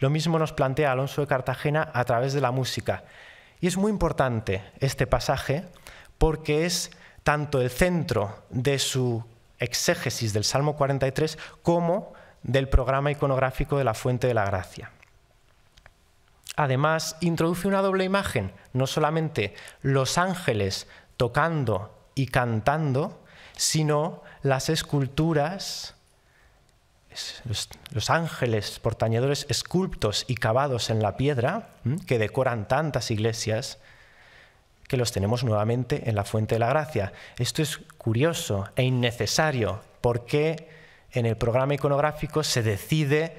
lo mismo nos plantea Alonso de Cartagena a través de la música. Y es muy importante este pasaje porque es tanto el centro de su exégesis del Salmo 43 como del programa iconográfico de la Fuente de la Gracia. Además, introduce una doble imagen, no solamente los ángeles tocando y cantando, sino las esculturas, los, ángeles portañadores esculptos y cavados en la piedra, que decoran tantas iglesias, que los tenemos nuevamente en la Fuente de la Gracia. Esto es curioso e innecesario. porque en el programa iconográfico se decide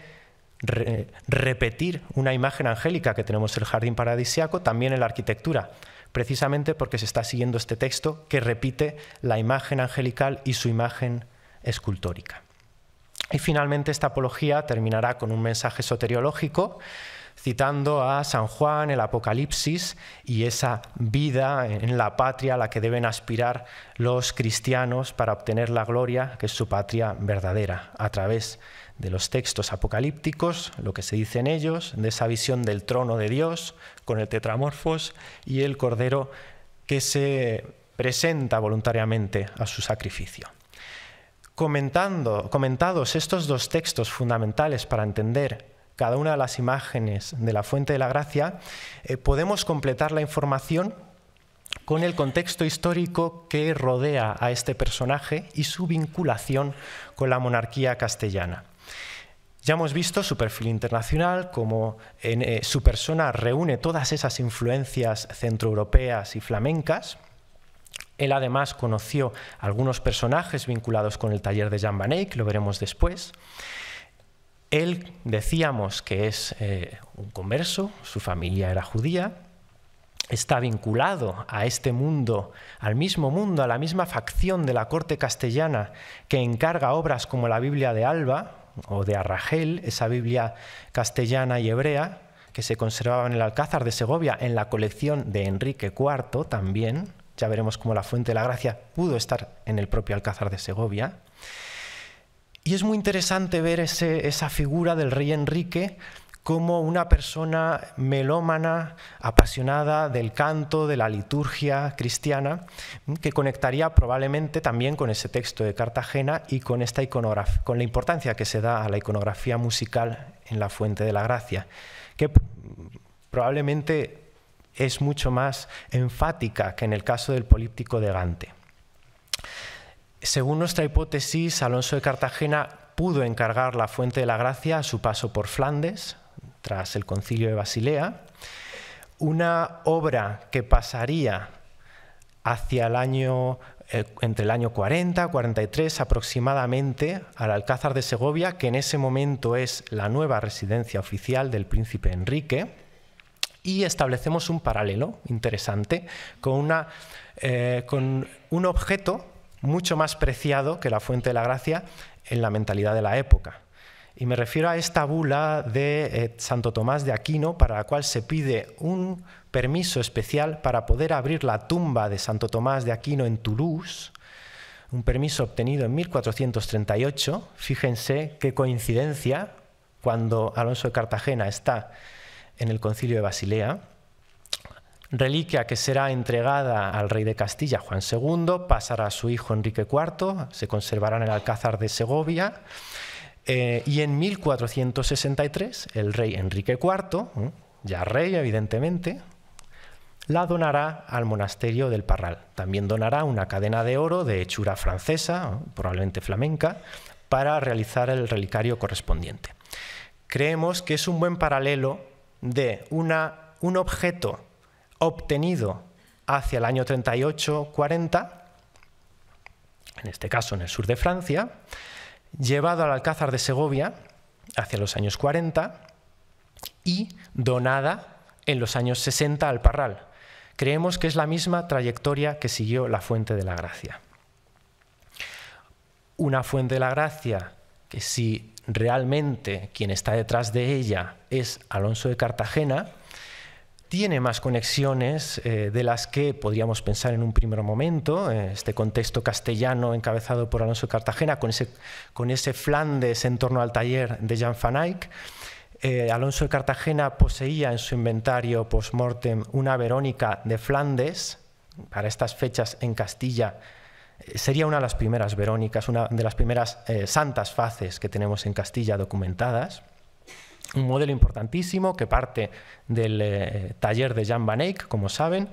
repetir una imagen angélica que tenemos en el jardín paradisiaco también en la arquitectura, precisamente porque se está siguiendo este texto que repite la imagen angelical y su imagen escultórica. Y finalmente esta apología terminará con un mensaje soteriológico citando a San Juan, el Apocalipsis y esa vida en la patria a la que deben aspirar los cristianos para obtener la gloria, que es su patria verdadera, a través de los textos apocalípticos, lo que se dice en ellos, de esa visión del trono de Dios con el tetramorfos y el cordero que se presenta voluntariamente a su sacrificio. Comentando, comentados estos dos textos fundamentales para entender cada una de las imágenes de la fuente de la gracia, eh, podemos completar la información con el contexto histórico que rodea a este personaje y su vinculación con la monarquía castellana. Ya hemos visto su perfil internacional, cómo eh, su persona reúne todas esas influencias centroeuropeas y flamencas. Él además conoció algunos personajes vinculados con el taller de Jean Van Eyck, lo veremos después. Él decíamos que es eh, un converso, su familia era judía, está vinculado a este mundo, al mismo mundo, a la misma facción de la corte castellana que encarga obras como la Biblia de Alba o de Arragel, esa Biblia castellana y hebrea que se conservaba en el Alcázar de Segovia, en la colección de Enrique IV también, ya veremos cómo la fuente de la gracia pudo estar en el propio Alcázar de Segovia. Y es muy interesante ver esa figura del rey Enrique como una persona melómana, apasionada del canto, de la liturgia cristiana, que conectaría probablemente también con ese texto de Cartagena y con, esta iconografía, con la importancia que se da a la iconografía musical en la Fuente de la Gracia, que probablemente es mucho más enfática que en el caso del políptico de Gante. Según nuestra hipótesis, Alonso de Cartagena pudo encargar la fuente de la gracia a su paso por Flandes, tras el concilio de Basilea, una obra que pasaría hacia el año eh, entre el año 40 43 aproximadamente al Alcázar de Segovia, que en ese momento es la nueva residencia oficial del príncipe Enrique, y establecemos un paralelo interesante con, eh, con un objeto mucho más preciado que la fuente de la gracia en la mentalidad de la época. Y me refiero a esta bula de eh, Santo Tomás de Aquino, para la cual se pide un permiso especial para poder abrir la tumba de Santo Tomás de Aquino en Toulouse, un permiso obtenido en 1438. Fíjense qué coincidencia, cuando Alonso de Cartagena está en el concilio de Basilea, reliquia que será entregada al rey de Castilla, Juan II, pasará a su hijo Enrique IV, se conservará en el Alcázar de Segovia, eh, y en 1463 el rey Enrique IV, ¿eh? ya rey evidentemente, la donará al monasterio del Parral. También donará una cadena de oro de hechura francesa, ¿eh? probablemente flamenca, para realizar el relicario correspondiente. Creemos que es un buen paralelo de una, un objeto obtenido hacia el año 38-40, en este caso en el sur de Francia, llevado al Alcázar de Segovia hacia los años 40 y donada en los años 60 al Parral. Creemos que es la misma trayectoria que siguió la Fuente de la Gracia. Una Fuente de la Gracia que si realmente quien está detrás de ella es Alonso de Cartagena, tiene más conexiones eh, de las que podríamos pensar en un primer momento, eh, este contexto castellano encabezado por Alonso Cartagena, con ese, con ese Flandes en torno al taller de Jan van Eyck. Eh, Alonso de Cartagena poseía en su inventario post-mortem una Verónica de Flandes, para estas fechas en Castilla sería una de las primeras Verónicas, una de las primeras santas faces que tenemos en Castilla documentadas un modelo importantísimo que parte del eh, taller de Jan van Eyck, como saben.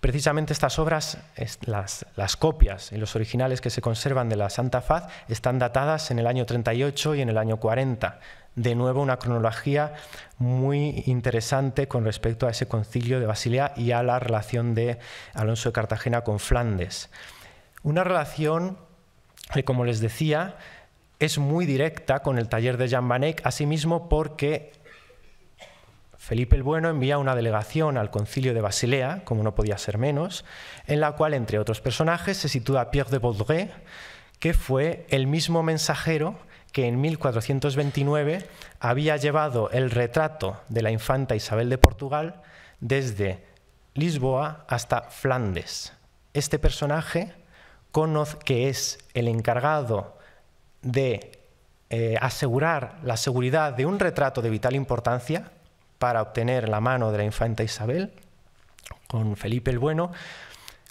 Precisamente estas obras, las, las, copias y los originales que se conservan de la Santa Faz, están datadas en el año 38 y en el año 40. De nuevo, una cronología muy interesante con respecto a ese concilio de Basilea y a la relación de Alonso de Cartagena con Flandes. Una relación que, como les decía, es muy directa con el taller de Jan Eyck, asimismo porque Felipe el Bueno envía una delegación al concilio de Basilea, como no podía ser menos, en la cual, entre otros personajes, se sitúa Pierre de Baudré, que fue el mismo mensajero que en 1429 había llevado el retrato de la infanta Isabel de Portugal desde Lisboa hasta Flandes. Este personaje, que es el encargado de eh, asegurar la seguridad de un retrato de vital importancia para obtener la mano de la infanta Isabel con Felipe el Bueno,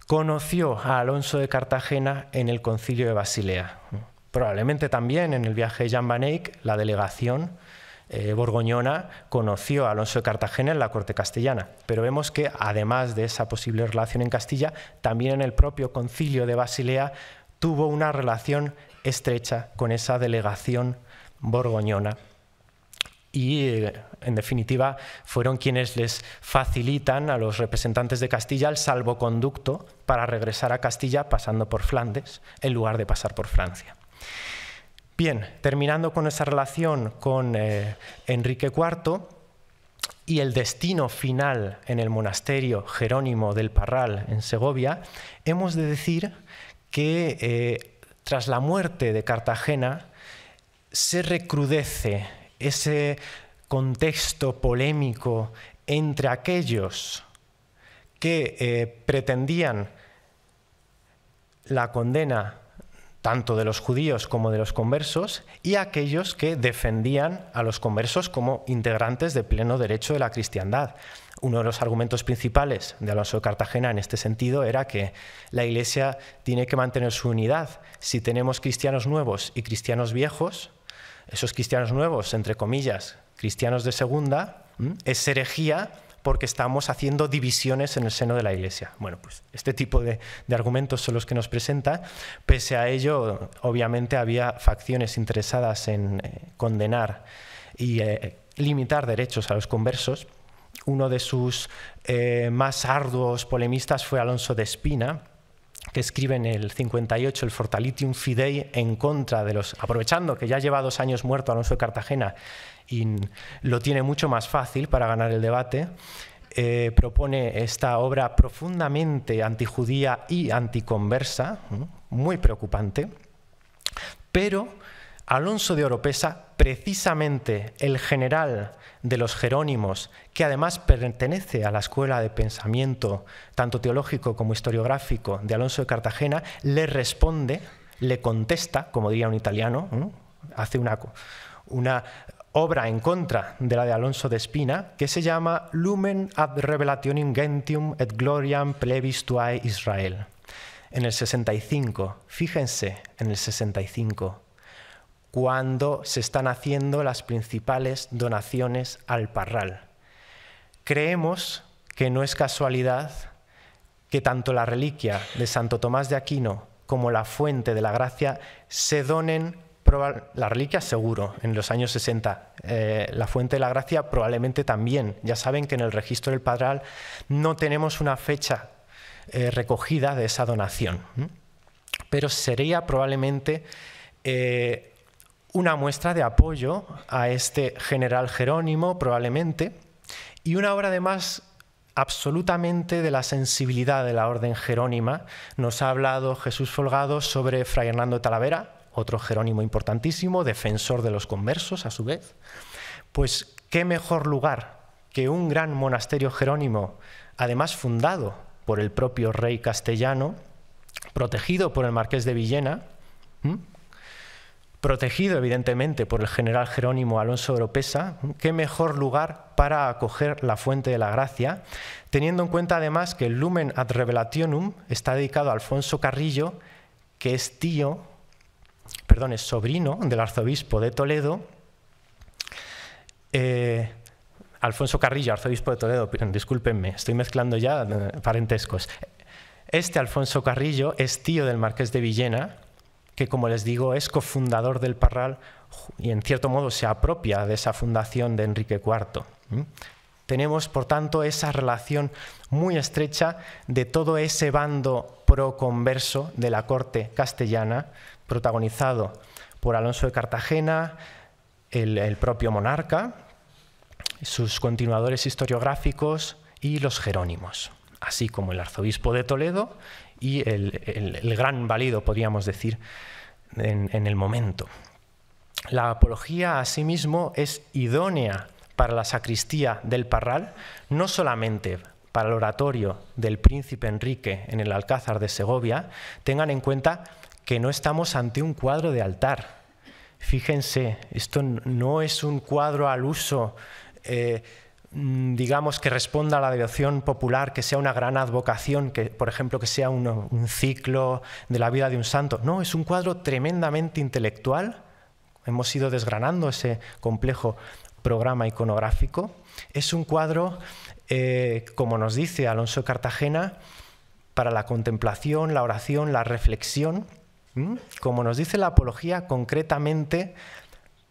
conoció a Alonso de Cartagena en el concilio de Basilea. Probablemente también en el viaje de Jan Van Eyck, la delegación eh, borgoñona conoció a Alonso de Cartagena en la corte castellana. Pero vemos que, además de esa posible relación en Castilla, también en el propio concilio de Basilea tuvo una relación estrecha con esa delegación borgoñona. Y, eh, en definitiva, fueron quienes les facilitan a los representantes de Castilla el salvoconducto para regresar a Castilla pasando por Flandes, en lugar de pasar por Francia. Bien, terminando con esa relación con eh, Enrique IV, y el destino final en el monasterio Jerónimo del Parral en Segovia, hemos de decir que eh, tras la muerte de Cartagena, se recrudece ese contexto polémico entre aquellos que eh, pretendían la condena tanto de los judíos como de los conversos y aquellos que defendían a los conversos como integrantes de pleno derecho de la cristiandad. Uno de los argumentos principales de Alonso de Cartagena en este sentido era que la Iglesia tiene que mantener su unidad. Si tenemos cristianos nuevos y cristianos viejos, esos cristianos nuevos, entre comillas, cristianos de segunda, es herejía porque estamos haciendo divisiones en el seno de la Iglesia. Bueno, pues este tipo de, argumentos son los que nos presenta. Pese a ello, obviamente había facciones interesadas en eh, condenar y eh, limitar derechos a los conversos uno de sus eh, más arduos polemistas fue Alonso de Espina, que escribe en el 58 el Fortalitium Fidei en contra de los, aprovechando que ya lleva dos años muerto Alonso de Cartagena y lo tiene mucho más fácil para ganar el debate, eh, propone esta obra profundamente antijudía y anticonversa, muy preocupante, pero Alonso de Oropesa, precisamente el general de los Jerónimos, que además pertenece a la escuela de pensamiento, tanto teológico como historiográfico, de Alonso de Cartagena, le responde, le contesta, como diría un italiano, hace una, una obra en contra de la de Alonso de Espina, que se llama Lumen ad Revelationem Gentium et Gloriam Plebis Tuae Israel. En el 65, fíjense, en el 65 cuando se están haciendo las principales donaciones al parral. Creemos que no es casualidad que tanto la reliquia de Santo Tomás de Aquino como la fuente de la gracia se donen, la reliquia seguro, en los años 60, eh, la fuente de la gracia probablemente también. Ya saben que en el registro del parral no tenemos una fecha eh, recogida de esa donación, pero sería probablemente eh, una muestra de apoyo a este general Jerónimo, probablemente, y una obra además absolutamente de la sensibilidad de la orden jerónima. Nos ha hablado Jesús Folgado sobre Fray Hernando Talavera, otro jerónimo importantísimo, defensor de los conversos a su vez. Pues qué mejor lugar que un gran monasterio jerónimo, además fundado por el propio rey castellano, protegido por el marqués de Villena, protegido evidentemente por el general Jerónimo Alonso de Oropesa, qué mejor lugar para acoger la fuente de la gracia, teniendo en cuenta además que el Lumen ad Revelationum está dedicado a Alfonso Carrillo, que es tío, perdón, es sobrino del arzobispo de Toledo, eh, Alfonso Carrillo, arzobispo de Toledo, discúlpenme, estoy mezclando ya eh, parentescos. Este Alfonso Carrillo es tío del marqués de Villena, que como les digo es cofundador del Parral y en cierto modo se apropia de esa fundación de Enrique IV. Tenemos, por tanto, esa relación muy estrecha de todo ese bando proconverso de la corte castellana, protagonizado por Alonso de Cartagena, el, el propio monarca, sus continuadores historiográficos y los jerónimos, así como el arzobispo de Toledo y el, gran válido, podríamos decir, en, el momento. La apología, asimismo, es idónea para la sacristía del Parral, no solamente para el oratorio del príncipe Enrique en el Alcázar de Segovia, tengan en cuenta que no estamos ante un cuadro de altar. Fíjense, esto no es un cuadro al uso eh, Mm, digamos, que responda a la devoción popular, que sea una gran advocación, que, por ejemplo, que sea un ciclo de la vida de un santo. No, es un cuadro tremendamente intelectual. Hemos ido desgranando ese complejo programa iconográfico. Es un cuadro, eh, como nos dice Alonso Cartagena, para la contemplación, la oración, la reflexión, como nos dice la apología, concretamente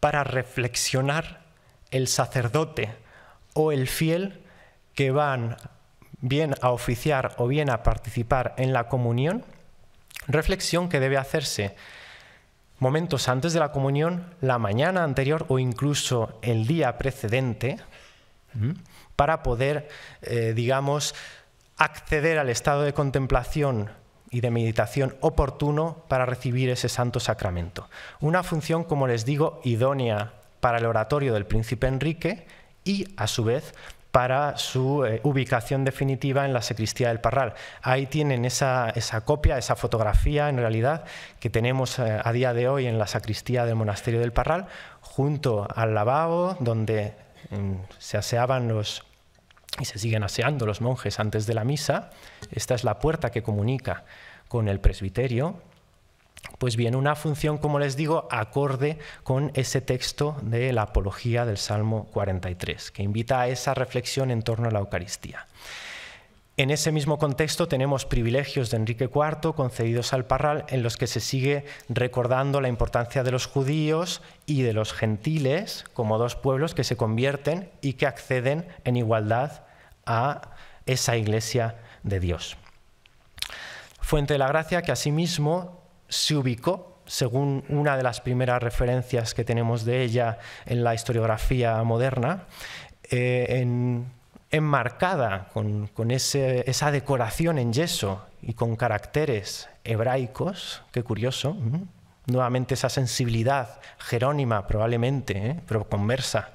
para reflexionar el sacerdote, o el fiel que van bien a oficiar o bien a participar en la comunión, reflexión que debe hacerse momentos antes de la comunión, la mañana anterior o incluso el día precedente, para poder, eh, digamos, acceder al estado de contemplación y de meditación oportuno para recibir ese santo sacramento. Una función, como les digo, idónea para el oratorio del príncipe Enrique y a su vez para su eh, ubicación definitiva en la sacristía del Parral. Ahí tienen esa, esa copia, esa fotografía en realidad que tenemos eh, a día de hoy en la sacristía del monasterio del Parral, junto al lavabo donde mm, se aseaban los y se siguen aseando los monjes antes de la misa. Esta es la puerta que comunica con el presbiterio pues bien, una función, como les digo, acorde con ese texto de la apología del Salmo 43, que invita a esa reflexión en torno a la Eucaristía. En ese mismo contexto tenemos privilegios de Enrique IV concedidos al Parral en los que se sigue recordando la importancia de los judíos y de los gentiles como dos pueblos que se convierten y que acceden en igualdad a esa iglesia de Dios. Fuente de la Gracia que asimismo se ubicó, según una de las primeras referencias que tenemos de ella en la historiografía moderna, eh, enmarcada con, esa decoración en yeso y con caracteres hebraicos, qué curioso, nuevamente esa sensibilidad jerónima probablemente, ¿eh? pero conversa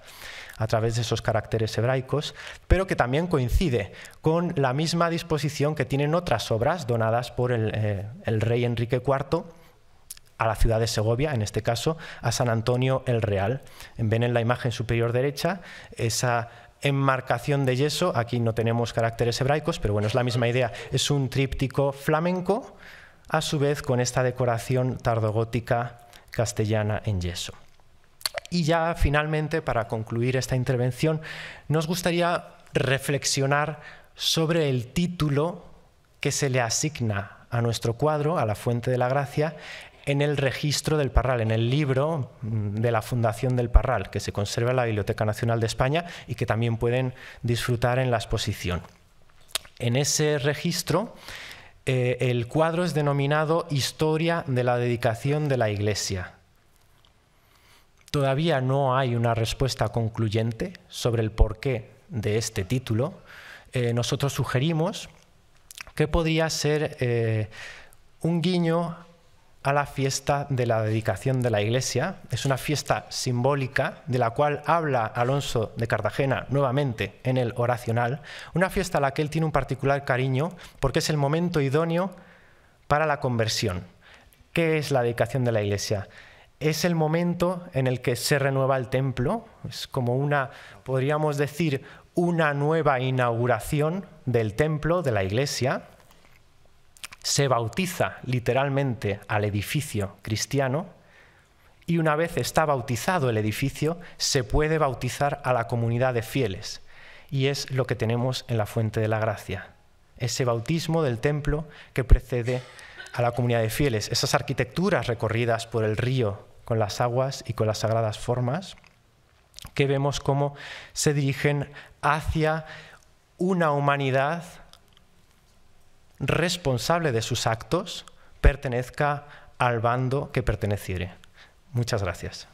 a través de esos caracteres hebraicos, pero que también coincide con la misma disposición que tienen otras obras donadas por el, eh, rey Enrique IV a la ciudad de Segovia, en este caso a San Antonio el Real. Ven en la imagen superior derecha esa enmarcación de yeso, aquí no tenemos caracteres hebraicos, pero bueno, es la misma idea, es un tríptico flamenco, a su vez con esta decoración tardogótica castellana en yeso. Y ya finalmente, para concluir esta intervención, nos gustaría reflexionar sobre el título que se le asigna a nuestro cuadro, a la Fuente de la Gracia, en el registro del Parral, en el libro mm, de la Fundación del Parral, que se conserva en la Biblioteca Nacional de España y que también pueden disfrutar en la exposición. En ese registro, eh, el cuadro es denominado Historia de la Dedicación de la Iglesia, Todavía no hay una respuesta concluyente sobre el porqué de este título. Eh, nosotros sugerimos que podría ser eh, un guiño a la fiesta de la dedicación de la iglesia. Es una fiesta simbólica de la cual habla Alonso de Cartagena nuevamente en el oracional, una fiesta a la que él tiene un particular cariño porque es el momento idóneo para la conversión. ¿Qué es la dedicación de la iglesia? es el momento en el que se renueva el templo, es como una, podríamos decir, una nueva inauguración del templo, de la iglesia. Se bautiza literalmente al edificio cristiano y una vez está bautizado el edificio, se puede bautizar a la comunidad de fieles. Y es lo que tenemos en la fuente de la gracia, ese bautismo del templo que precede a la comunidad de fieles, esas arquitecturas recorridas por el río con las aguas y con las sagradas formas, que vemos cómo se dirigen hacia una humanidad responsable de sus actos, pertenezca al bando que perteneciere. Muchas gracias.